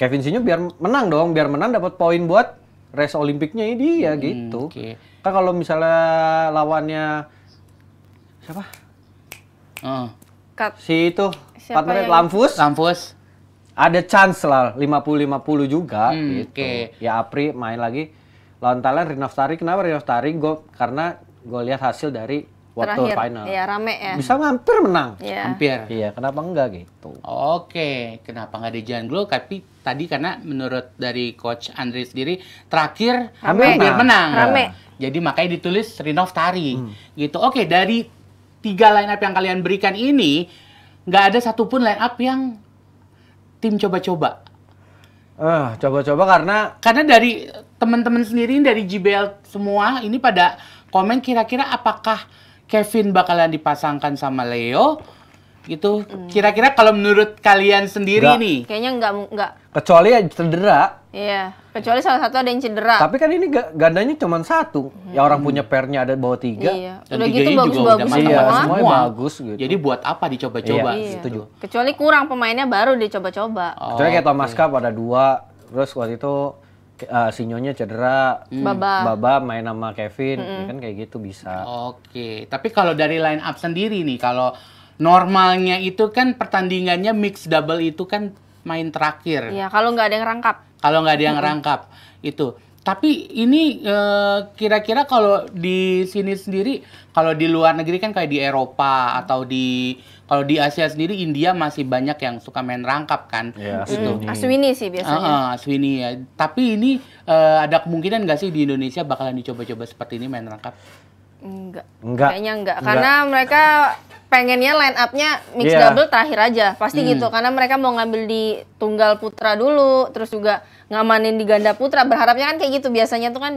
Kevin Sinyo biar menang dong, biar menang dapat poin buat race Olimpiknya ini ya hmm, gitu. Okay. Kan kalau misalnya lawannya siapa? Uh. Si itu Siapa Lamfus. Lamfus ada chance lah 50-50 juga hmm, gitu. Okay. Ya Apri main lagi lawan Thailand Rinov Tari. Kenapa Rinov Tari? Gue karena gue lihat hasil dari World Tour Final. Ya, rame ya. Bisa hampir menang. Ya. Hampir. Iya, kenapa enggak gitu. Oke, kenapa enggak di Jan Glow tapi tadi karena menurut dari coach Andre sendiri terakhir rame. hampir menang. Rame. Jadi makanya ditulis Rinov Tari hmm. gitu. Oke, dari tiga line up yang kalian berikan ini nggak ada satupun line up yang tim coba-coba? Uh, coba-coba karena karena dari teman-teman sendiri dari JBL semua ini pada komen kira-kira apakah Kevin bakalan dipasangkan sama Leo gitu. Hmm. Kira-kira kalau menurut kalian sendiri Nggak. nih, Kayaknya nggak nggak. Kecuali ya cedera. Iya. Kecuali salah satu ada yang cedera. Tapi kan ini ga- gandanya cuma satu. Hmm. Ya orang punya pernya ada bawa tiga. Iya. Dan Udah tiga gitu ini juga bagus-bagus udah Iya, semua. Semua bagus gitu. Jadi buat apa dicoba-coba? Iya, Iya. setuju. Kecuali kurang pemainnya baru dicoba-coba. Oh, Kecuali kayak Thomas Cup ada dua. Terus waktu itu Uh, Sinyonya cedera. Hmm. Baba. Baba main sama Kevin. Ya kan kayak gitu bisa. Oke, tapi kalau dari line up sendiri nih, kalau normalnya itu kan pertandingannya mix double itu kan main terakhir. Iya, kalau nggak ada yang rangkap. Kalau nggak ada yang mm-hmm. rangkap itu. Tapi ini kira eh, kira-kira kalau di sini sendiri, kalau di luar negeri kan kayak di Eropa atau di kalau di Asia sendiri India masih banyak yang suka main rangkap kan. Ya, aswini. Hmm, aswini sih biasanya. Uh, uh, aswini ya. Tapi ini e, ada kemungkinan nggak sih di Indonesia bakalan dicoba-coba seperti ini main rangkap? Enggak. Enggak. Kayaknya enggak. Karena mereka pengennya line upnya mix yeah. double terakhir aja pasti hmm. gitu karena mereka mau ngambil di tunggal putra dulu terus juga ngamanin di ganda putra berharapnya kan kayak gitu biasanya tuh kan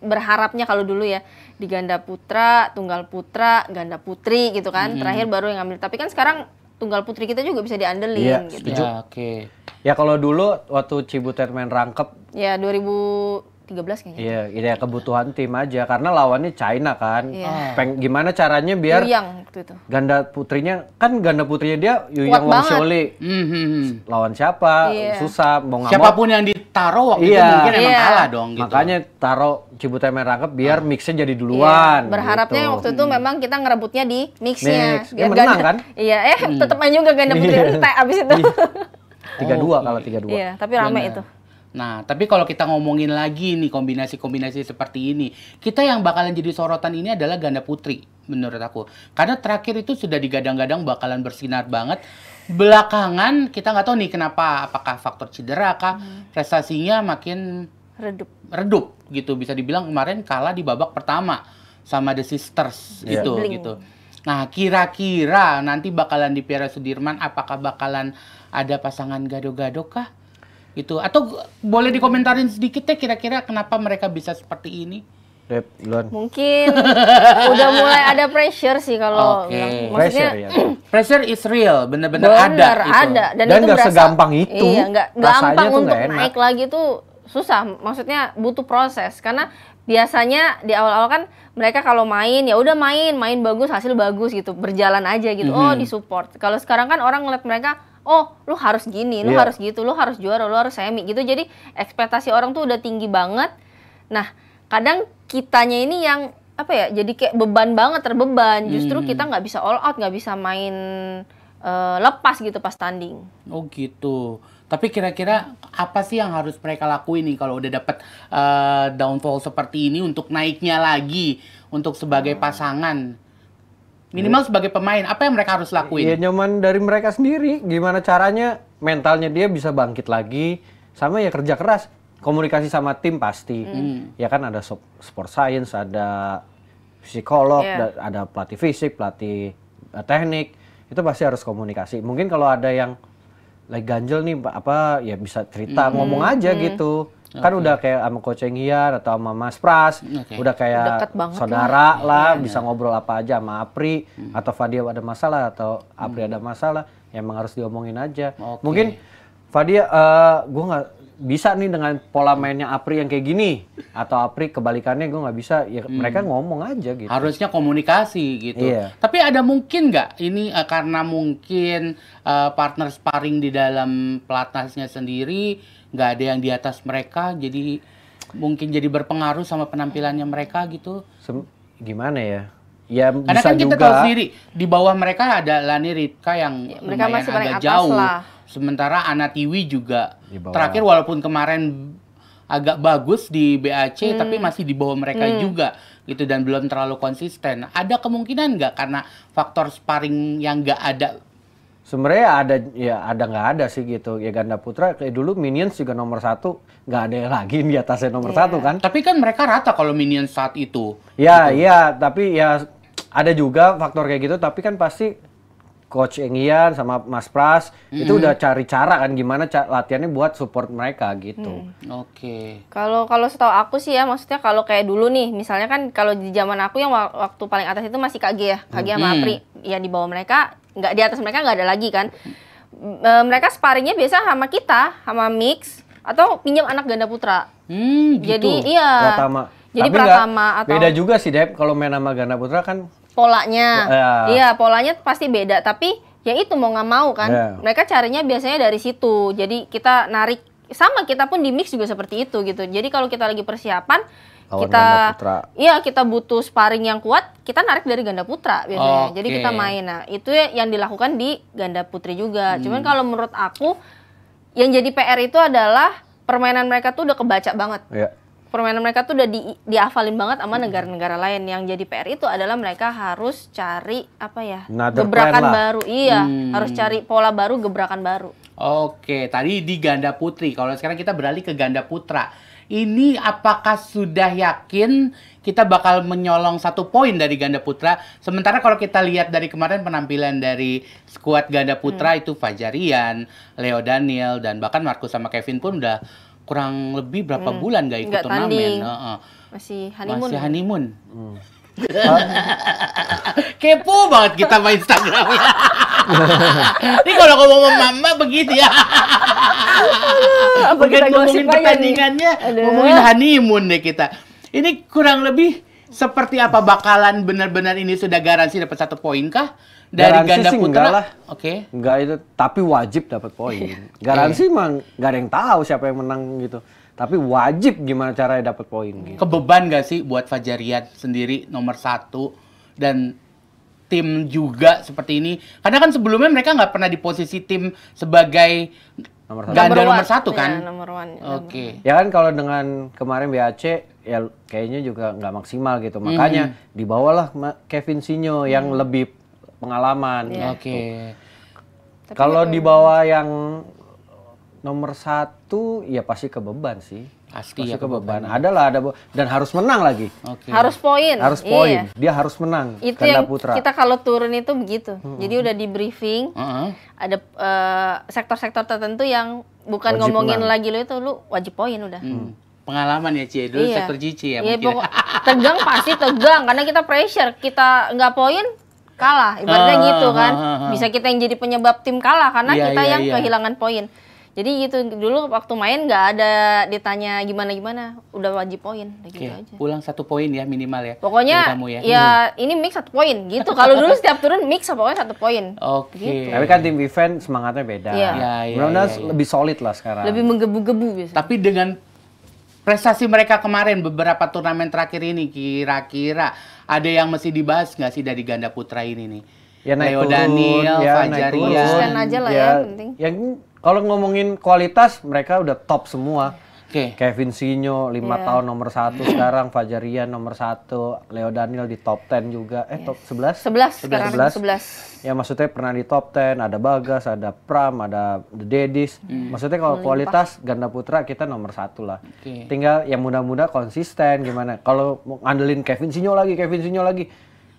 berharapnya kalau dulu ya di ganda putra tunggal putra ganda putri gitu kan hmm. terakhir baru yang ngambil tapi kan sekarang tunggal putri kita juga bisa diandelin yeah, gitu ya ya oke okay. ya kalau dulu waktu Cibutet main rangkep ya 2000 13 kayaknya. Gitu. Iya, yeah, yeah, kebutuhan tim aja karena lawannya China kan. Yeah. Iya. Peng gimana caranya biar Yuyang waktu itu. Ganda putrinya kan ganda putrinya dia Yuyang Wang Xiaoli. Mm-hmm. Lawan siapa? Yeah. Susah mau ngamuk. Siapapun yang ditaruh waktu yeah. itu iya. mungkin yeah. emang iya. kalah dong gitu. Makanya taruh Cibutnya Merangkep biar ah. mixnya jadi duluan. Yeah. Berharapnya gitu. waktu itu hmm. memang kita ngerebutnya di mixnya. Mix. Biar ya, menang ganda, kan? Iya, eh hmm. tetap main juga ganda putri yeah. abis itu. Tiga dua oh, kalau tiga dua. Iya, tapi rame itu. Nah, tapi kalau kita ngomongin lagi nih kombinasi-kombinasi seperti ini, kita yang bakalan jadi sorotan ini adalah ganda putri menurut aku. Karena terakhir itu sudah digadang-gadang bakalan bersinar banget. Belakangan kita nggak tahu nih kenapa apakah faktor cedera kah, hmm. prestasinya makin redup. Redup gitu bisa dibilang kemarin kalah di babak pertama sama The Sisters yeah. gitu Bling. gitu. Nah, kira-kira nanti bakalan di Piala Sudirman apakah bakalan ada pasangan gado-gado kah? itu atau boleh dikomentarin sedikit ya kira-kira kenapa mereka bisa seperti ini Rep, Mungkin udah mulai ada pressure sih kalau okay. pressure ya. pressure is real, bener-bener ada, gitu. ada dan, dan itu gak berasa, segampang itu. Iya, gak gampang untuk enak. naik lagi tuh susah. Maksudnya butuh proses karena biasanya di awal-awal kan mereka kalau main ya udah main, main bagus, hasil bagus gitu, berjalan aja gitu. Mm -hmm. Oh, support Kalau sekarang kan orang ngeliat mereka oh lu harus gini lu yeah. harus gitu lu harus juara lu harus semi gitu jadi ekspektasi orang tuh udah tinggi banget nah kadang kitanya ini yang apa ya jadi kayak beban banget terbeban justru hmm. kita nggak bisa all out nggak bisa main uh, lepas gitu pas tanding oh gitu tapi kira-kira apa sih yang harus mereka lakuin nih kalau udah dapet uh, downfall seperti ini untuk naiknya lagi untuk sebagai hmm. pasangan Minimal yeah. sebagai pemain, apa yang mereka harus lakuin? Ya nyaman dari mereka sendiri, gimana caranya mentalnya dia bisa bangkit lagi, sama ya kerja keras, komunikasi sama tim pasti, mm. ya kan ada sport science, ada psikolog, yeah. ada pelatih fisik, pelatih eh, teknik, itu pasti harus komunikasi. Mungkin kalau ada yang lagi like ganjel nih apa ya bisa cerita mm. ngomong aja mm. gitu kan udah kayak sama Coach Enghian atau sama Mas Pras okay. udah kayak saudara lah, lah iya, bisa iya. ngobrol apa aja sama Apri hmm. atau Fadia ada masalah atau Apri hmm. ada masalah ya emang harus diomongin aja okay. mungkin Fadia uh, eh, gue nggak bisa nih dengan pola mainnya Apri yang kayak gini atau Apri kebalikannya gue nggak bisa ya hmm. mereka ngomong aja gitu harusnya komunikasi gitu iya. tapi ada mungkin nggak ini uh, karena mungkin uh, partner sparring di dalam pelatnasnya sendiri nggak ada yang di atas mereka jadi mungkin jadi berpengaruh sama penampilannya mereka gitu Sem gimana ya Ya, Karena kan bisa kan kita juga. tahu sendiri di bawah mereka ada Lani Ritka yang ya, mereka masih agak jauh. Lah Sementara Anatiwi juga terakhir walaupun kemarin agak bagus di BAC hmm. tapi masih di bawah mereka hmm. juga gitu dan belum terlalu konsisten. Ada kemungkinan nggak karena faktor sparring yang nggak ada? Sebenarnya ada ya ada nggak ada sih gitu ya ganda putra kayak dulu minions juga nomor satu nggak ada yang lagi di atasnya nomor yeah. satu kan? Tapi kan mereka rata kalau minions saat itu. Ya gitu. ya tapi ya ada juga faktor kayak gitu tapi kan pasti Coach Engian sama Mas Pras mm-hmm. itu udah cari cara kan gimana ca- latihannya buat support mereka gitu. Mm. Oke. Okay. Kalau kalau setahu aku sih ya maksudnya kalau kayak dulu nih misalnya kan kalau di zaman aku yang waktu paling atas itu masih KG ya, KG mm-hmm. sama Apri ya di bawah mereka nggak di atas mereka nggak ada lagi kan. E, mereka sparingnya biasa sama kita, sama Mix atau pinjam anak ganda putra. Hmm, gitu. Jadi iya. Pertama. Jadi Tapi atau beda juga sih Dep kalau main sama ganda putra kan polanya. Yeah. Iya, polanya pasti beda, tapi ya itu mau nggak mau kan. Yeah. Mereka carinya biasanya dari situ. Jadi kita narik sama kita pun di mix juga seperti itu gitu. Jadi kalau kita lagi persiapan Lawan kita iya kita butuh sparring yang kuat, kita narik dari ganda putra biasanya. Okay. Jadi kita main. Nah, itu ya yang dilakukan di ganda putri juga. Hmm. Cuman kalau menurut aku yang jadi PR itu adalah permainan mereka tuh udah kebaca banget. Yeah permainan mereka tuh udah di, diafalin banget sama negara-negara lain. Yang jadi PR itu adalah mereka harus cari apa ya? Another gebrakan baru. Iya, hmm. harus cari pola baru, gebrakan baru. Oke, tadi di ganda putri. Kalau sekarang kita beralih ke ganda putra. Ini apakah sudah yakin kita bakal menyolong satu poin dari ganda putra? Sementara kalau kita lihat dari kemarin penampilan dari skuad ganda putra hmm. itu Fajarian, Leo Daniel dan bahkan Markus sama Kevin pun udah kurang lebih berapa hmm. bulan gak ikut Nggak turnamen. Uh -uh. Masih honeymoon. Masih honeymoon. Hmm. Kepo banget kita main Instagram ya. Ini kalau ngomong sama mama begitu ya. Bukan ngomongin pertandingannya, Aduh. ngomongin honeymoon deh kita. Ini kurang lebih seperti apa bakalan benar-benar ini sudah garansi dapat satu poin kah? dari garansi ganda sih putra lah oke okay. enggak itu tapi wajib dapat poin iya, garansi yeah. mah enggak ada yang tahu siapa yang menang gitu tapi wajib gimana caranya dapat poin gitu. kebeban gak sih buat Fajarian sendiri nomor satu dan tim juga seperti ini karena kan sebelumnya mereka nggak pernah di posisi tim sebagai nomor satu. ganda nomor, satu kan ya, oke okay. ya kan kalau dengan kemarin BAC ya kayaknya juga nggak maksimal gitu mhm. makanya mm. dibawalah Kevin Sinyo yang hmm. lebih pengalaman. Yeah. Gitu. Oke. Okay. Kalau ya, di bawah yang nomor satu, ya pasti kebeban sih. Pasti, ya kebeban. kebeban. lah ada dan harus menang lagi. Okay. Harus poin. Harus poin. Iya. Dia harus menang. Itu Kanda yang Putra. kita kalau turun itu begitu. Mm-hmm. Jadi udah di briefing. Mm-hmm. Ada eh, sektor-sektor uh, tertentu yang bukan wajib ngomongin menang. lagi lo itu lo wajib poin udah. Mm pengalaman ya Cie dulu iya. sektor Cici ya, iya, mungkin. Pokok, tegang pasti tegang karena kita pressure kita nggak poin kalah ibaratnya ah, gitu kan ah, ah, ah, bisa kita yang jadi penyebab tim kalah karena yeah, kita yeah, yang yeah. kehilangan poin jadi gitu dulu waktu main nggak ada ditanya gimana gimana udah wajib poin gitu okay. aja pulang satu poin ya minimal ya pokoknya kamu ya, ya hmm. ini mix satu poin gitu kalau dulu setiap turun mix pokoknya satu poin oke okay. gitu. tapi kan tim event semangatnya beda yeah. ya, ya, ya, ya, ya. lebih solid lah sekarang lebih menggebu-gebu biasanya tapi dengan prestasi mereka kemarin beberapa turnamen terakhir ini kira-kira ada yang masih dibahas nggak sih dari ganda putra ini nih? Ya naik Leo turun, Daniel, ya, Fajarian. Konsisten aja lah ya, ya penting. Yang kalau ngomongin kualitas mereka udah top semua. Okay. Kevin Sinyo lima yeah. tahun nomor satu sekarang Fajarian nomor satu Leo Daniel di top ten juga eh yes. top sebelas sebelas sekarang sebelas 11 ya maksudnya pernah di top ten ada Bagas ada Pram ada The Dedis hmm. maksudnya kalau kualitas ganda putra kita nomor satu lah okay. tinggal yang muda-muda konsisten gimana kalau ngandelin Kevin Sinyo lagi Kevin Sinyo lagi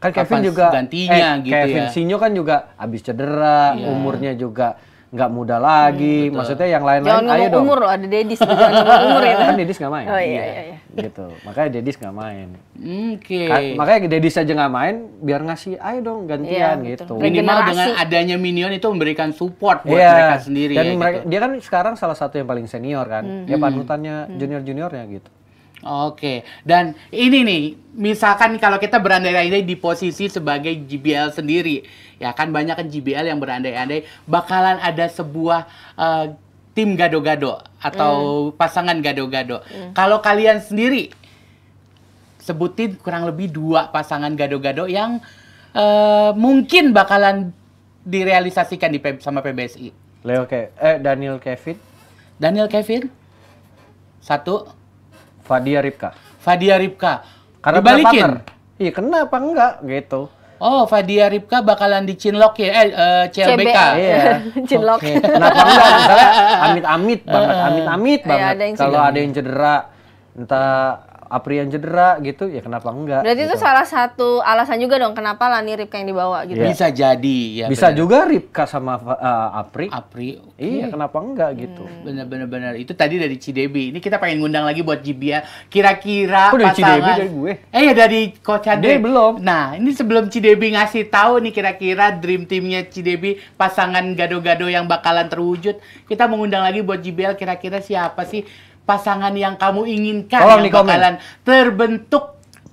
kan Kevin Kapan juga gantinya eh, gitu Kevin ya. Sinyo kan juga habis cedera yeah. umurnya juga nggak muda lagi. Hmm, Maksudnya yang lain-lain ayo dong. umur loh, ada Dedis. Jangan umur ya. Kan Dedis nggak main. Oh iya, iya, iya. iya. Gitu. Makanya Dedis nggak main. Oke. Okay. Makanya Dedis aja nggak main, biar ngasih ayo dong gantian yeah, gitu. Minimal dengan adanya Minion itu memberikan support buat yeah. mereka sendiri. Dan ya, mereka, gitu. dia kan sekarang salah satu yang paling senior kan. Hmm. Dia hmm. panutannya hmm. junior-juniornya gitu. Oke, dan ini nih, misalkan kalau kita berandai-andai di posisi sebagai GBL sendiri, ya kan banyak kan GBL yang berandai-andai bakalan ada sebuah uh, tim gado-gado atau mm. pasangan gado-gado. Mm. Kalau kalian sendiri sebutin kurang lebih dua pasangan gado-gado yang uh, mungkin bakalan direalisasikan di sama PBSI. Leo Ke eh Daniel Kevin. Daniel Kevin. Satu. Fadia Ripka. Fadia Ripka. Karena dibalikin. Iya, kena apa enggak gitu. Oh, Fadia Ripka bakalan di Cinlok ya, eh, uh, eh, CLBK. Iya. Cinlok. Okay. Kenapa enggak? Misalnya amit-amit banget, eh. amit-amit iya, banget. Kalau ada yang cedera, entah yang cedera gitu ya kenapa enggak berarti gitu. itu salah satu alasan juga dong kenapa Lani Ripka yang dibawa gitu iya. bisa jadi ya bisa bener. juga Ripka sama uh, Apri Apri okay. iya kenapa enggak gitu hmm. bener bener bener itu tadi dari Cidebi ini kita pengen ngundang lagi buat Jibia ya. kira-kira oh, dari pasangan dari gue eh ya dari Coach Andre belum nah ini sebelum Cidebi ngasih tahu nih kira-kira dream teamnya Cidebi pasangan gado-gado yang bakalan terwujud kita mengundang lagi buat JBL ya. kira-kira siapa sih pasangan yang kamu inginkan kolom yang bakalan komen. terbentuk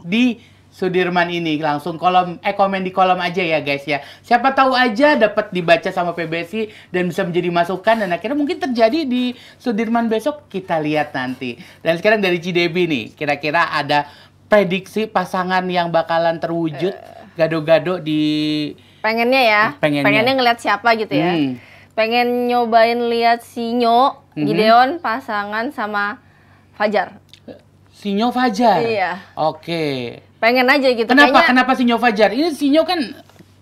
di Sudirman ini langsung kolom eh komen di kolom aja ya guys ya. Siapa tahu aja dapat dibaca sama PBSI dan bisa menjadi masukan dan akhirnya mungkin terjadi di Sudirman besok kita lihat nanti. Dan sekarang dari CDB nih, kira-kira ada prediksi pasangan yang bakalan terwujud eh. gado-gado di pengennya ya. Pengennya, pengennya ngelihat siapa gitu ya. Hmm. Pengen nyobain lihat si sinyo hmm Gideon pasangan sama Fajar. Sinyo Fajar. Iya. Oke. Pengen aja gitu. Kenapa Kayaknya... kenapa Sinyo Fajar? Ini Sinyo kan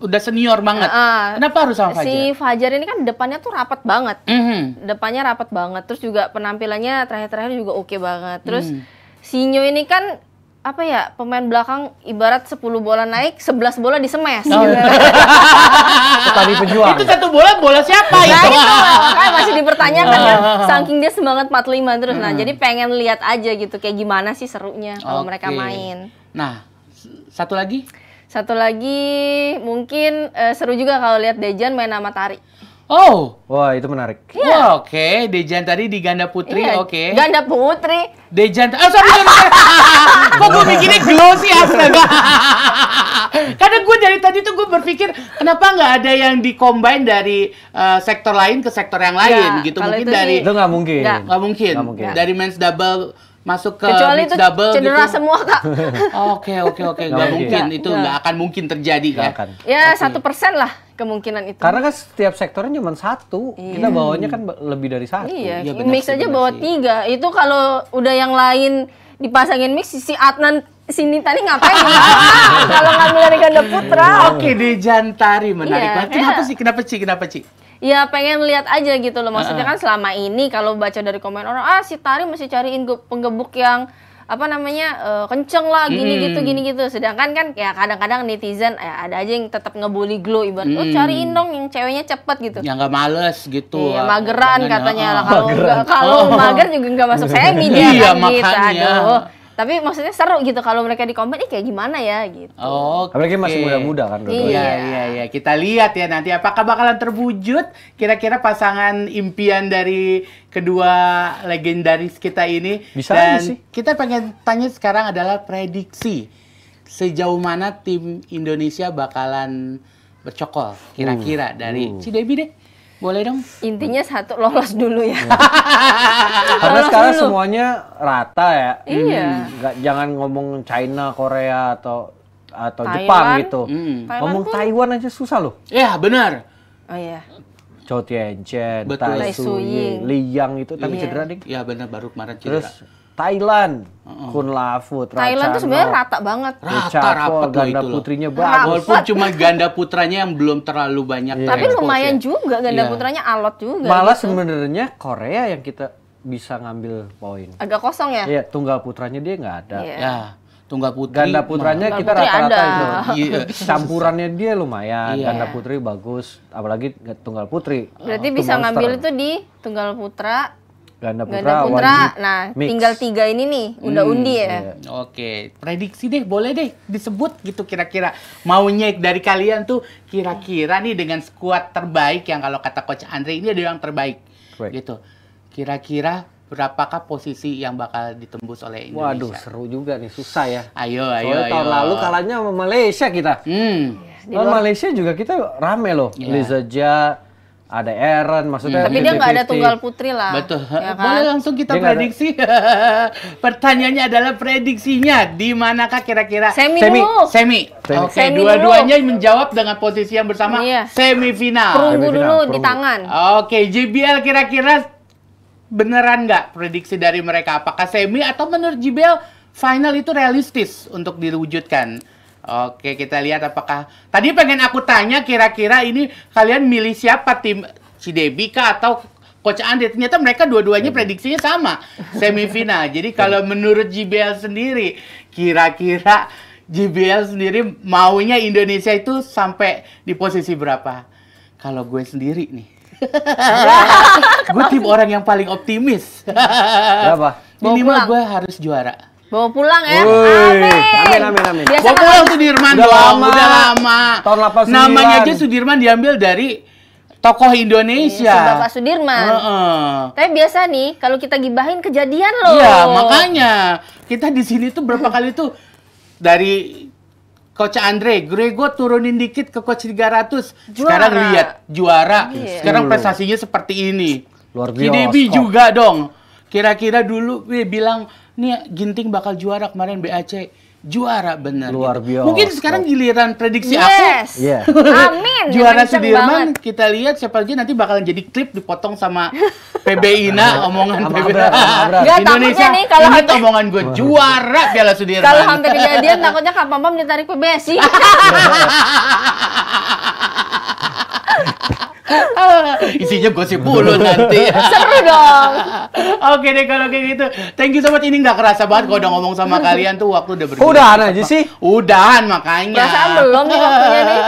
udah senior banget. Uh, Kenapa harus sama Fajar? Si Fajar ini kan depannya tuh rapat banget. Mm -hmm. Depannya rapat banget. Terus juga penampilannya terakhir-terakhir juga oke okay banget. Terus mm. Sinyo ini kan apa ya pemain belakang ibarat 10 bola naik 11 bola di semes oh. Gitu. tapi pejuang itu satu bola bola siapa nah, itu kan masih dipertanyakan kan saking dia semangat 45 terus nah, hmm. nah jadi pengen lihat aja gitu kayak gimana sih serunya kalau mereka main nah satu lagi satu lagi mungkin uh, seru juga kalau lihat Dejan main sama Tari Oh. Wah, itu menarik. Yeah. Wah, oke. Okay. Dejan tadi di ganda putri, yeah. oke. Okay. Ganda putri. Dejan, oh sorry, sorry. Kok gue bikinnya glow sih, astaga. Karena gue dari tadi tuh gue berpikir, kenapa nggak ada yang dikombain dari uh, sektor lain ke sektor yang lain, yeah. gitu. Mungkin dari... Itu nggak mungkin. Nggak mungkin. Gak mungkin. Dari men's double masuk ke Kecuali itu double gitu. cedera gitu. semua kak. Oke oke oke nggak mungkin itu nggak akan mungkin terjadi gak ya. Akan. Ya satu okay. persen lah kemungkinan itu. Karena kan setiap sektornya cuma satu, iya. kita bawanya kan lebih dari satu. Iya, ya, benar, mix aja bawa tiga. Itu kalau udah yang lain dipasangin mix si Adnan sini tadi ngapain? kalau nggak dari ganda putra. Oke, okay, jantari menarik iya. banget. iya. sih? Kenapa sih? Kenapa sih? ya pengen lihat aja gitu loh maksudnya uh -uh. kan selama ini kalau baca dari komen orang ah si Tari masih cariin penggebuk yang apa namanya uh, kenceng lah gini hmm. gitu gini gitu sedangkan kan ya kadang-kadang netizen ya ada aja yang tetap ngebully glow ibarat hmm. oh mm. cariin dong yang ceweknya cepet gitu yang nggak males gitu iya mageran katanya oh, kalau kalau oh. mager juga nggak masuk semi dia iya, kan gitu aduh tapi maksudnya seru gitu kalau mereka di komen ini kayak gimana ya gitu. Oh, okay. mereka masih muda-muda kan Iya, Iya, iya, iya. Kita lihat ya nanti apakah bakalan terwujud kira-kira pasangan impian dari kedua legendaris kita ini. Bisa Dan sih. kita pengen tanya sekarang adalah prediksi sejauh mana tim Indonesia bakalan bercokol kira-kira uh, dari uh. Cidebi deh. Boleh dong. Intinya satu lolos dulu ya. Iya. Karena lolos sekarang dulu. semuanya rata ya. Iya. Hmm, gak, jangan ngomong China, Korea atau atau Thailand. Jepang gitu. Mm. Thailand ngomong pun... Taiwan aja susah loh. Iya, benar. Oh iya. Chow Tien Chen, Tai Su Liang itu tapi yeah. cedera nih Iya benar baru kemarin cedera. Terus Thailand, mm-hmm. Kun Lafut, Thailand tuh sebenarnya rata banget. Rata rapat ganda itu putrinya bagus. Walaupun cuma ganda putranya yang belum terlalu banyak. Yeah. Tapi lumayan ya. juga ganda yeah. putranya alot juga. Malah gitu. sebenarnya Korea yang kita bisa ngambil poin. Agak kosong ya? Iya, yeah, tunggal putranya dia nggak ada. Yeah. Ya. Yeah tunggal putri ganda putranya ganda kita rata-rata itu yeah. campurannya dia lumayan yeah. ganda putri bagus apalagi tunggal putri berarti uh, bisa ngambil itu di tunggal putra Ganda Putra, Ganda Putra. Nah, mix. tinggal tiga ini nih, unda-undi hmm, ya. Iya. Oke, prediksi deh, boleh deh disebut gitu kira-kira maunya dari kalian tuh kira-kira nih dengan skuad terbaik yang kalau kata coach Andre ini ada yang terbaik. Right. Gitu. Kira-kira berapakah posisi yang bakal ditembus oleh Indonesia? Waduh, seru juga nih, susah ya. Ayo, ayo, Soalnya ayo. tahun lalu kalahnya sama Malaysia kita. Hmm. Malaysia juga kita rame loh. Yeah. Lizaja, ada Aaron maksudnya hmm. tapi dia nggak ada tunggal putri lah betul ya kan? boleh langsung kita dia prediksi pertanyaannya adalah prediksinya di manakah kira-kira semi semi dulu. semi, semi. oke okay, dua-duanya menjawab dengan posisi yang bersama iya. semifinal perunggu dulu perunggu. di tangan oke okay, JBL kira-kira beneran nggak prediksi dari mereka apakah semi atau menurut JBL final itu realistis untuk diwujudkan Oke, kita lihat apakah tadi pengen aku tanya kira-kira ini kalian milih siapa tim si Debbie kah atau Coach Andre? Ternyata mereka dua-duanya prediksinya sama semifinal. Jadi kalau menurut JBL sendiri, kira-kira JBL sendiri maunya Indonesia itu sampai di posisi berapa? Kalau gue sendiri nih, gue tim orang yang paling optimis. berapa? Minimal gue harus juara Bawa pulang ya. Amin. Amin. Amin amin Bawa pulang Sudirman udah lama. Udah lama. Tahun 89. Namanya aja Sudirman diambil dari tokoh Indonesia. Iya, Bapak Sudirman. Uh Tapi biasa nih kalau kita gibahin kejadian loh. Iya, makanya kita di sini tuh berapa kali tuh dari Coach Andre, Grego turunin dikit ke Coach 300. Juara. Sekarang lihat juara. Iya. Sekarang prestasinya seperti ini. Luar biasa. juga dong. Kira-kira dulu bilang nih Ginting bakal juara kemarin BAC juara bener. Luar gitu. biasa. Gitu. Mungkin sekarang giliran prediksi yes. aku. Yeah. Amin. juara Sudirman kita lihat siapa lagi nanti bakalan jadi klip dipotong sama Ina omongan PBINA. Gak Indonesia nih kalau ini omongan gue juara Piala Sudirman. Kalau hampir kejadian takutnya Kak Pam Pam ditarik PBSI. Isinya gosip bulu nanti. Seru dong. Oke deh kalau kayak gitu. Thank you sobat. Ini nggak kerasa banget kalau udah ngomong sama kalian tuh waktu udah berjalan. Udahan aja sih. Udahan makanya. Perasaan belum nih waktunya nih.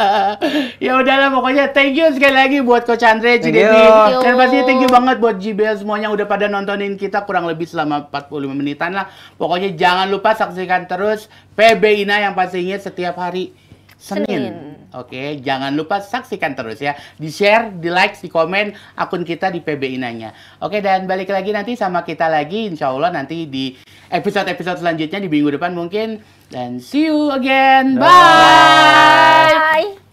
ya udahlah pokoknya thank you sekali lagi buat Coach Andre, Cideni. Dan pasti thank you banget buat JBL semuanya udah pada nontonin kita kurang lebih selama 45 menitan lah. Pokoknya jangan lupa saksikan terus PB Ina yang pastinya setiap hari Senin. Senin. Oke, jangan lupa saksikan terus ya. Di share, di like, di komen akun kita di PBI Nanya. Oke, dan balik lagi nanti sama kita lagi insya Allah nanti di episode-episode selanjutnya di minggu depan mungkin. Dan see you again. Bye. Bye. Bye.